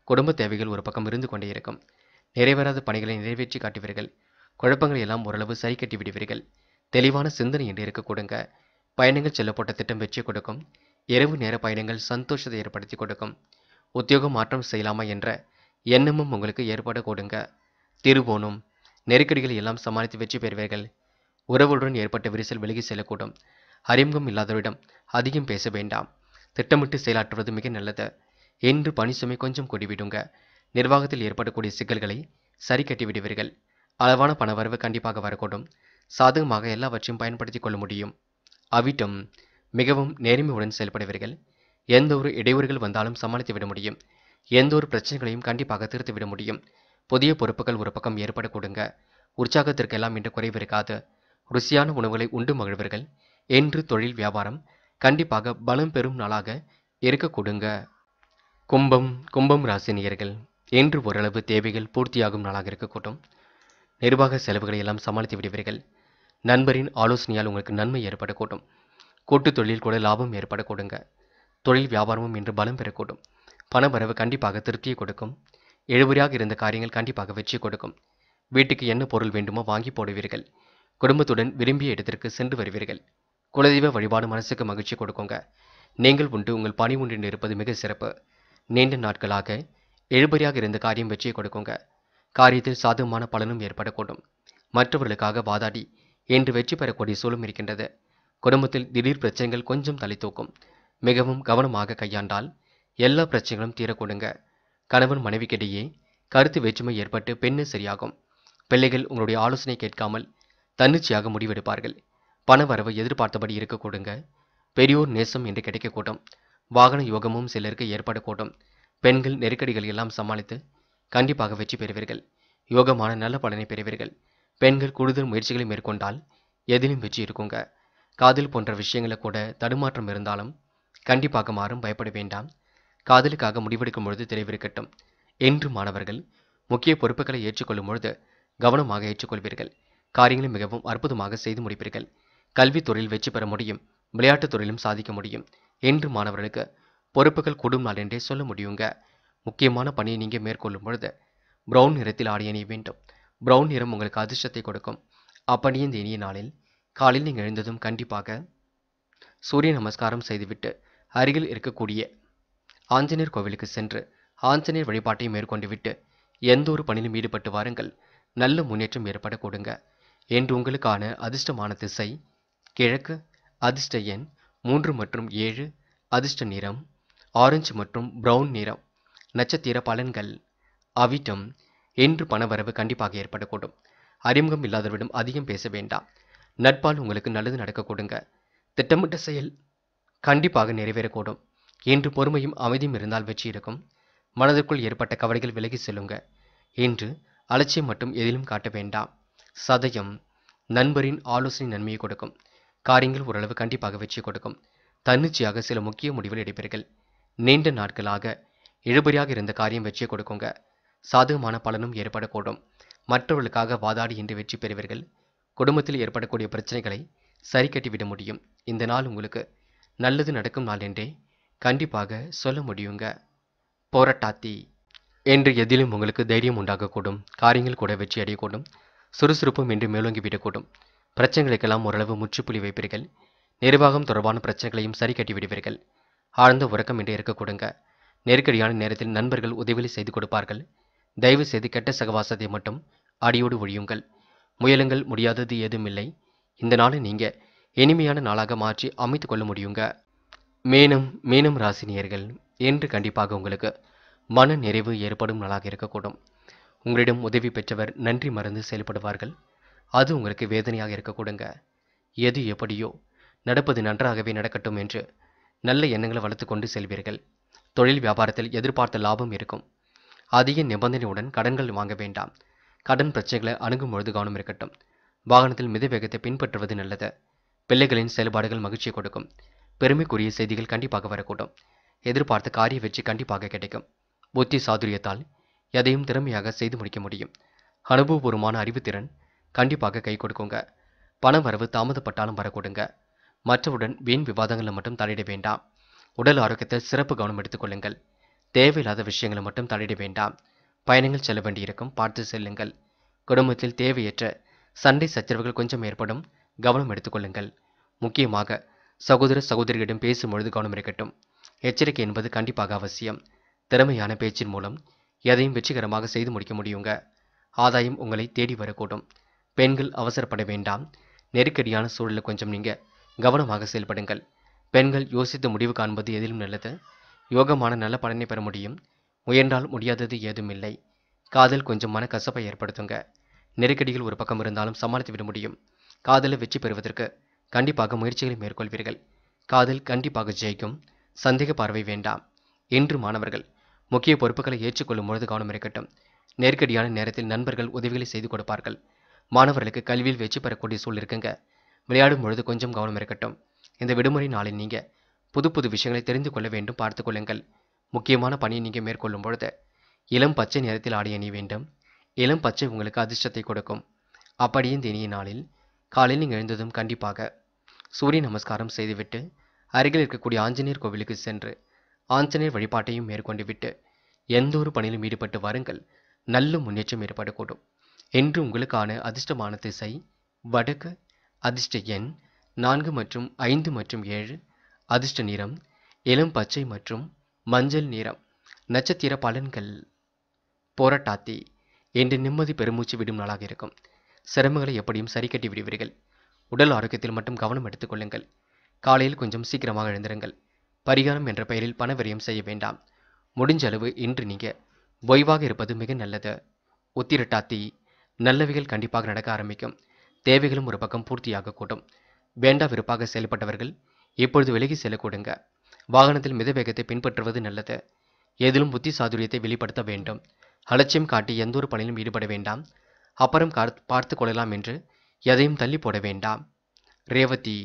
குடும்ப தேவைகள் ஒரு பக்கம் இருந்து கொண்டே இருக்கும் நிறைவேறாத பணிகளை நிறைவேற்றி காட்டுவீர்கள் குழப்பங்களை எல்லாம் ஓரளவு சரி கட்டி விடுவீர்கள் தெளிவான சிந்தனை என்று இருக்க கொடுங்க பயணங்கள் செல்லப்பட்ட திட்டம் வெற்றி கொடுக்கும் இரவு நேர பயணங்கள் சந்தோஷத்தை ஏற்படுத்தி கொடுக்கும் உத்தியோக மாற்றம் செய்யலாமா என்ற எண்ணமும் உங்களுக்கு ஏற்பாடு கொடுங்க திருவோணம் நெருக்கடிகளை எல்லாம் சமாளித்து வெற்றி பெறுவீர்கள் உறவுடன் ஏற்பட்ட விரிசல் விலகி செல்லக்கூடும் அறிமுகம் இல்லாதவரிடம் அதிகம் பேச வேண்டாம் திட்டமிட்டு செயலாற்றுவது மிக நல்லது என்று பணி சுமை கொஞ்சம் கூடிவிடுங்க நிர்வாகத்தில் ஏற்படக்கூடிய சிக்கல்களை சரி கட்டிவிடுவீர்கள் அளவான பணவரவு கண்டிப்பாக வரக்கூடும் சாதகமாக எல்லாவற்றையும் பயன்படுத்தி கொள்ள முடியும் அவிட்டம் மிகவும் நேர்மையுடன் செயல்படுவீர்கள் எந்த ஒரு இடையூறுகள் வந்தாலும் சமாளித்து விட முடியும் எந்த ஒரு பிரச்சனைகளையும் கண்டிப்பாக தீர்த்து விட முடியும் புதிய பொறுப்புகள் ஒரு பக்கம் ஏற்பட கொடுங்க உற்சாகத்திற்கெல்லாம் இன்று குறைவிருக்காது ருசியான உணவுகளை உண்டு மகிழ்வீர்கள் என்று தொழில் வியாபாரம் கண்டிப்பாக பலம் பெறும் நாளாக இருக்க கொடுங்க கும்பம் கும்பம் ராசினியர்கள் என்று ஓரளவு தேவைகள் பூர்த்தியாகும் நாளாக இருக்கக்கூடும் நிர்வாக செலவுகளை எல்லாம் சமாளித்து விடுவீர்கள் நண்பரின் ஆலோசனையால் உங்களுக்கு நன்மை ஏற்படக்கூடும் கூட்டு தொழில் கூட லாபம் ஏற்பட கொடுங்க தொழில் வியாபாரமும் இன்று பலம் பெறக்கூடும் பணவரவு கண்டிப்பாக திருப்தியை கொடுக்கும் எழுபறியாக இருந்த காரியங்கள் கண்டிப்பாக வெற்றி கொடுக்கும் வீட்டுக்கு என்ன பொருள் வேண்டுமோ வாங்கி போடுவீர்கள் குடும்பத்துடன் விரும்பிய இடத்திற்கு சென்று வருவீர்கள் குலதெய்வ வழிபாடு மனசுக்கு மகிழ்ச்சி கொடுக்குங்க நீங்கள் உண்டு உங்கள் பணி ஒன்றில் இருப்பது மிக சிறப்பு நீண்ட நாட்களாக எழுபறியாக இருந்த காரியம் வெற்றியை கொடுக்குங்க காரியத்தில் சாதகமான பலனும் ஏற்படக்கூடும் மற்றவர்களுக்காக வாதாடி என்று வெற்றி பெறக்கூடிய சூழலும் இருக்கின்றது குடும்பத்தில் திடீர் பிரச்சனைகள் கொஞ்சம் தலை தூக்கும் மிகவும் கவனமாக கையாண்டால் எல்லா பிரச்சனைகளும் தீரக்கூடுங்க கணவன் மனைவிக்கிடையே கருத்து வேற்றுமை ஏற்பட்டு பெண்ணு சரியாகும் பிள்ளைகள் உங்களுடைய ஆலோசனை கேட்காமல் தன்னிச்சையாக முடிவெடுப்பார்கள் பண வரவு எதிர்பார்த்தபடி இருக்கக்கூடுங்க பெரியோர் நேசம் என்று கிடைக்கக்கூடும் வாகன யோகமும் சிலருக்கு ஏற்படக்கூடும் பெண்கள் நெருக்கடிகள் எல்லாம் சமாளித்து கண்டிப்பாக வெற்றி பெறுவீர்கள் யோகமான நல்ல பலனை பெறுவீர்கள் பெண்கள் கூடுதல் முயற்சிகளை மேற்கொண்டால் எதிலும் வெற்றி இருக்குங்க காதல் போன்ற விஷயங்களை கூட தடுமாற்றம் இருந்தாலும் கண்டிப்பாக மாறும் பயப்பட வேண்டாம் காதலுக்காக முடிவெடுக்கும் பொழுது தெளிவிருக்கட்டும் என்று மாணவர்கள் முக்கிய பொறுப்புகளை ஏற்றுக்கொள்ளும் பொழுது கவனமாக ஏற்றுக்கொள்வீர்கள் காரியங்களை மிகவும் அற்புதமாக செய்து முடிப்பீர்கள் கல்வித்துறையில் வெற்றி பெற முடியும் விளையாட்டுத் துறையிலும் சாதிக்க முடியும் என்று மாணவர்களுக்கு பொறுப்புகள் கூடும் நாள் என்றே சொல்ல முடியுங்க முக்கியமான பணியை நீங்கள் மேற்கொள்ளும் பொழுது ப்ரௌன் நிறத்தில் ஆடியணிய வேண்டும் ப்ரௌன் நிறம் உங்களுக்கு அதிர்ஷ்டத்தை கொடுக்கும் அப்பணியின் இனிய நாளில் காலையில் நீங்கள் எழுந்ததும் கண்டிப்பாக சூரிய நமஸ்காரம் செய்துவிட்டு அருகில் இருக்கக்கூடிய ஆஞ்சநேயர் கோவிலுக்கு சென்று ஆஞ்சநேயர் வழிபாட்டை மேற்கொண்டு விட்டு எந்த ஒரு பணியிலும் ஈடுபட்டு வாருங்கள் நல்ல முன்னேற்றம் ஏற்பட கொடுங்க என்று உங்களுக்கான அதிர்ஷ்டமான திசை கிழக்கு அதிர்ஷ்ட எண் மூன்று மற்றும் ஏழு அதிர்ஷ்ட நிறம் ஆரஞ்சு மற்றும் ப்ரௌன் நிறம் நட்சத்திர பலன்கள் அவிட்டம் என்று பணவரவு கண்டிப்பாக ஏற்படக்கூடும் அறிமுகம் இல்லாதவரிடம் அதிகம் பேச வேண்டாம் நட்பால் உங்களுக்கு நல்லது நடக்க கொடுங்க திட்டமிட்ட செயல் கண்டிப்பாக நிறைவேறக்கூடும் இன்று பொறுமையும் அமைதியும் இருந்தால் வெற்றி இருக்கும் மனதிற்குள் ஏற்பட்ட கவலைகள் விலகி செல்லுங்க இன்று அலட்சியம் மட்டும் எதிலும் காட்ட வேண்டாம் சதயம் நண்பரின் ஆலோசனை நன்மையை கொடுக்கும் காரியங்கள் ஓரளவு கண்டிப்பாக வெற்றி கொடுக்கும் தன்னிச்சையாக சில முக்கிய முடிவுகள் எடுப்பீர்கள் நீண்ட நாட்களாக இழுபறியாக இருந்த காரியம் வெற்றி கொடுக்குங்க சாதகமான பலனும் ஏற்படக்கூடும் மற்றவர்களுக்காக வாதாடி இன்று வெற்றி பெறுவீர்கள் குடும்பத்தில் ஏற்படக்கூடிய பிரச்சனைகளை சரி கட்டிவிட முடியும் இந்த நாள் உங்களுக்கு நல்லது நடக்கும் நாள் என்றே கண்டிப்பாக சொல்ல முடியுங்க போராட்டாத்தி என்று எதிலும் உங்களுக்கு தைரியம் உண்டாகக்கூடும் காரியங்கள் கூட வெற்றி அடையக்கூடும் சுறுசுறுப்பும் இன்று மேலோங்கிவிடக்கூடும் பிரச்சனைகளுக்கெல்லாம் ஓரளவு முற்றுப்புள்ளி வைப்பீர்கள் நிர்வாகம் தொடர்பான பிரச்சனைகளையும் சரி கட்டி விடுவீர்கள் ஆழ்ந்த உறக்கம் என்று இருக்கக்கூடுங்க நெருக்கடியான நேரத்தில் நண்பர்கள் உதவியை செய்து கொடுப்பார்கள் தயவு செய்து கெட்ட சகவாசத்தை மட்டும் அடியோடு ஒழியுங்கள் முயலுங்கள் முடியாதது ஏதுமில்லை இந்த நாளை நீங்கள் இனிமையான நாளாக மாற்றி அமைத்து கொள்ள முடியுங்க மேனும் மேனும் ராசினியர்கள் என்று கண்டிப்பாக உங்களுக்கு மன நிறைவு ஏற்படும் நாளாக இருக்கக்கூடும் உங்களிடம் உதவி பெற்றவர் நன்றி மறந்து செயல்படுவார்கள் அது உங்களுக்கு வேதனையாக இருக்கக்கூடுங்க எது எப்படியோ நடப்பது நன்றாகவே நடக்கட்டும் என்று நல்ல எண்ணங்களை வளர்த்து கொண்டு செல்வீர்கள் தொழில் வியாபாரத்தில் எதிர்பார்த்த லாபம் இருக்கும் அதிக நிபந்தனையுடன் கடன்கள் வாங்க வேண்டாம் கடன் பிரச்சனைகளை அணுகும் பொழுது கவனம் இருக்கட்டும் வாகனத்தில் மித வேகத்தை பின்பற்றுவது நல்லது பிள்ளைகளின் செயல்பாடுகள் மகிழ்ச்சியை கொடுக்கும் பெருமைக்குரிய செய்திகள் கண்டிப்பாக வரக்கூடும் எதிர்பார்த்த காரிய வெற்றி கண்டிப்பாக கிடைக்கும் புத்தி சாதுரியத்தால் எதையும் திறமையாக செய்து முடிக்க முடியும் அனுபவபூர்வமான அறிவுத்திறன் கண்டிப்பாக கை கொடுக்குங்க பணம் வரவு தாமதப்பட்டாலும் வரக்கூடுங்க மற்றவுடன் வீண் விவாதங்களை மட்டும் தலையிட வேண்டாம் உடல் ஆரோக்கியத்தில் சிறப்பு கவனம் எடுத்துக்கொள்ளுங்கள் தேவையில்லாத விஷயங்களை மட்டும் தலையிட வேண்டாம் பயணங்கள் செல்ல வேண்டியிருக்கும் பார்த்து செல்லுங்கள் குடும்பத்தில் தேவையற்ற சண்டை சச்சரவுகள் கொஞ்சம் ஏற்படும் கவனம் எடுத்துக்கொள்ளுங்கள் முக்கியமாக சகோதர பேசும் பேசும்பொழுது கவனம் இருக்கட்டும் எச்சரிக்கை என்பது கண்டிப்பாக அவசியம் திறமையான பேச்சின் மூலம் எதையும் வெற்றிகரமாக செய்து முடிக்க முடியுங்க ஆதாயம் உங்களை தேடி வரக்கூடும் பெண்கள் அவசரப்பட வேண்டாம் நெருக்கடியான சூழலில் கொஞ்சம் நீங்கள் கவனமாக செயல்படுங்கள் பெண்கள் யோசித்து முடிவு காண்பது எதிலும் நல்லது யோகமான நல்ல பலனை பெற முடியும் முயன்றால் முடியாதது ஏதுமில்லை காதல் கொஞ்சம் மனக்கசப்பை ஏற்படுத்துங்க நெருக்கடிகள் ஒரு பக்கம் இருந்தாலும் சமாளித்து விட முடியும் காதலை வெற்றி பெறுவதற்கு கண்டிப்பாக முயற்சிகளை மேற்கொள்வீர்கள் காதல் கண்டிப்பாக ஜெயிக்கும் சந்தேக பார்வை வேண்டாம் இன்று மாணவர்கள் முக்கிய பொறுப்புகளை ஏற்றுக்கொள்ளும் பொழுது கவனம் இருக்கட்டும் நெருக்கடியான நேரத்தில் நண்பர்கள் உதவிகளை செய்து கொடுப்பார்கள் மாணவர்களுக்கு கல்வியில் வெற்றி பெறக்கூடிய சூழ் இருக்குங்க விளையாடும் பொழுது கொஞ்சம் கவனம் இருக்கட்டும் இந்த விடுமுறை நாளில் நீங்கள் புது புது விஷயங்களை தெரிந்து கொள்ள வேண்டும் பார்த்து கொள்ளுங்கள் முக்கியமான பணியை நீங்கள் மேற்கொள்ளும் பொழுது இளம் பச்சை நிறத்தில் ஆடை அணிய வேண்டும் இளம் பச்சை உங்களுக்கு அதிர்ஷ்டத்தை கொடுக்கும் அப்படியே தினிய நாளில் காலையில் நீங்கள் எழுந்ததும் கண்டிப்பாக சூரிய நமஸ்காரம் செய்துவிட்டு அருகில் இருக்கக்கூடிய ஆஞ்சநேயர் கோவிலுக்கு சென்று ஆஞ்சநேயர் வழிபாட்டையும் மேற்கொண்டு விட்டு எந்த ஒரு பணியிலும் ஈடுபட்டு வாருங்கள் நல்ல முன்னேற்றம் ஏற்படக்கூடும் என்று உங்களுக்கான அதிர்ஷ்டமான திசை வடக்கு அதிர்ஷ்ட எண் நான்கு மற்றும் ஐந்து மற்றும் ஏழு அதிர்ஷ்ட நிறம் இளம் பச்சை மற்றும் மஞ்சள் நிறம் நட்சத்திர பலன்கள் போராட்டாத்தி என்று நிம்மதி பெருமூச்சு விடும் நாளாக இருக்கும் சிரமங்களை எப்படியும் சரி கட்டி விடுவீர்கள் உடல் ஆரோக்கியத்தில் மட்டும் கவனம் எடுத்துக்கொள்ளுங்கள் காலையில் கொஞ்சம் சீக்கிரமாக எழுந்திருங்கள் பரிகாரம் என்ற பெயரில் விரயம் செய்ய வேண்டாம் முடிஞ்ச அளவு இன்று நீங்கள் ஓய்வாக இருப்பது மிக நல்லது உத்திரட்டாத்தி நல்லவைகள் கண்டிப்பாக நடக்க ஆரம்பிக்கும் தேவைகளும் ஒரு பக்கம் பூர்த்தியாக கூடும் வேண்டா விருப்பாக செயல்பட்டவர்கள் இப்பொழுது விலகி செல்லக்கூடுங்க வாகனத்தில் மித வேகத்தை பின்பற்றுவது நல்லது எதிலும் புத்தி சாதுரியத்தை வெளிப்படுத்த வேண்டும் அலட்சியம் காட்டி எந்தொரு பணியிலும் ஈடுபட வேண்டாம் அப்புறம் பார்த்து கொள்ளலாம் என்று எதையும் தள்ளி போட வேண்டாம் ரேவதி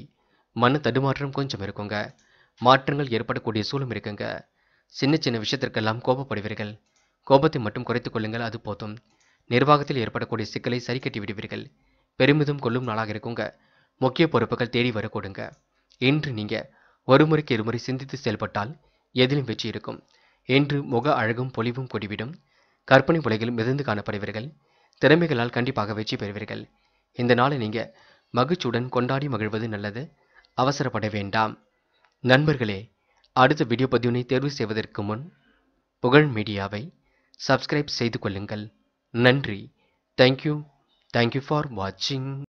மன தடுமாற்றம் கொஞ்சம் இருக்குங்க மாற்றங்கள் ஏற்படக்கூடிய சூழலும் இருக்குங்க சின்ன சின்ன விஷயத்திற்கெல்லாம் கோபப்படுவீர்கள் கோபத்தை மட்டும் குறைத்து கொள்ளுங்கள் அது போதும் நிர்வாகத்தில் ஏற்படக்கூடிய சிக்கலை சரி கட்டி விடுவீர்கள் பெருமிதம் கொள்ளும் நாளாக இருக்குங்க முக்கிய பொறுப்புகள் தேடி வரக்கூடுங்க இன்று நீங்கள் ஒருமுறைக்கு இருமுறை சிந்தித்து செயல்பட்டால் எதிலும் வெற்றி இருக்கும் என்று முக அழகும் பொலிவும் கொடிவிடும் கற்பனை உலகில் மிதந்து காணப்படுவீர்கள் திறமைகளால் கண்டிப்பாக வெற்றி பெறுவீர்கள் இந்த நாளை நீங்கள் மகிழ்ச்சியுடன் கொண்டாடி மகிழ்வது நல்லது அவசரப்பட வேண்டாம் நண்பர்களே அடுத்த வீடியோ பதிவினை தேர்வு செய்வதற்கு முன் புகழ் மீடியாவை சப்ஸ்கிரைப் செய்து கொள்ளுங்கள் நன்றி தேங்க்யூ தேங்க்யூ ஃபார் வாட்சிங்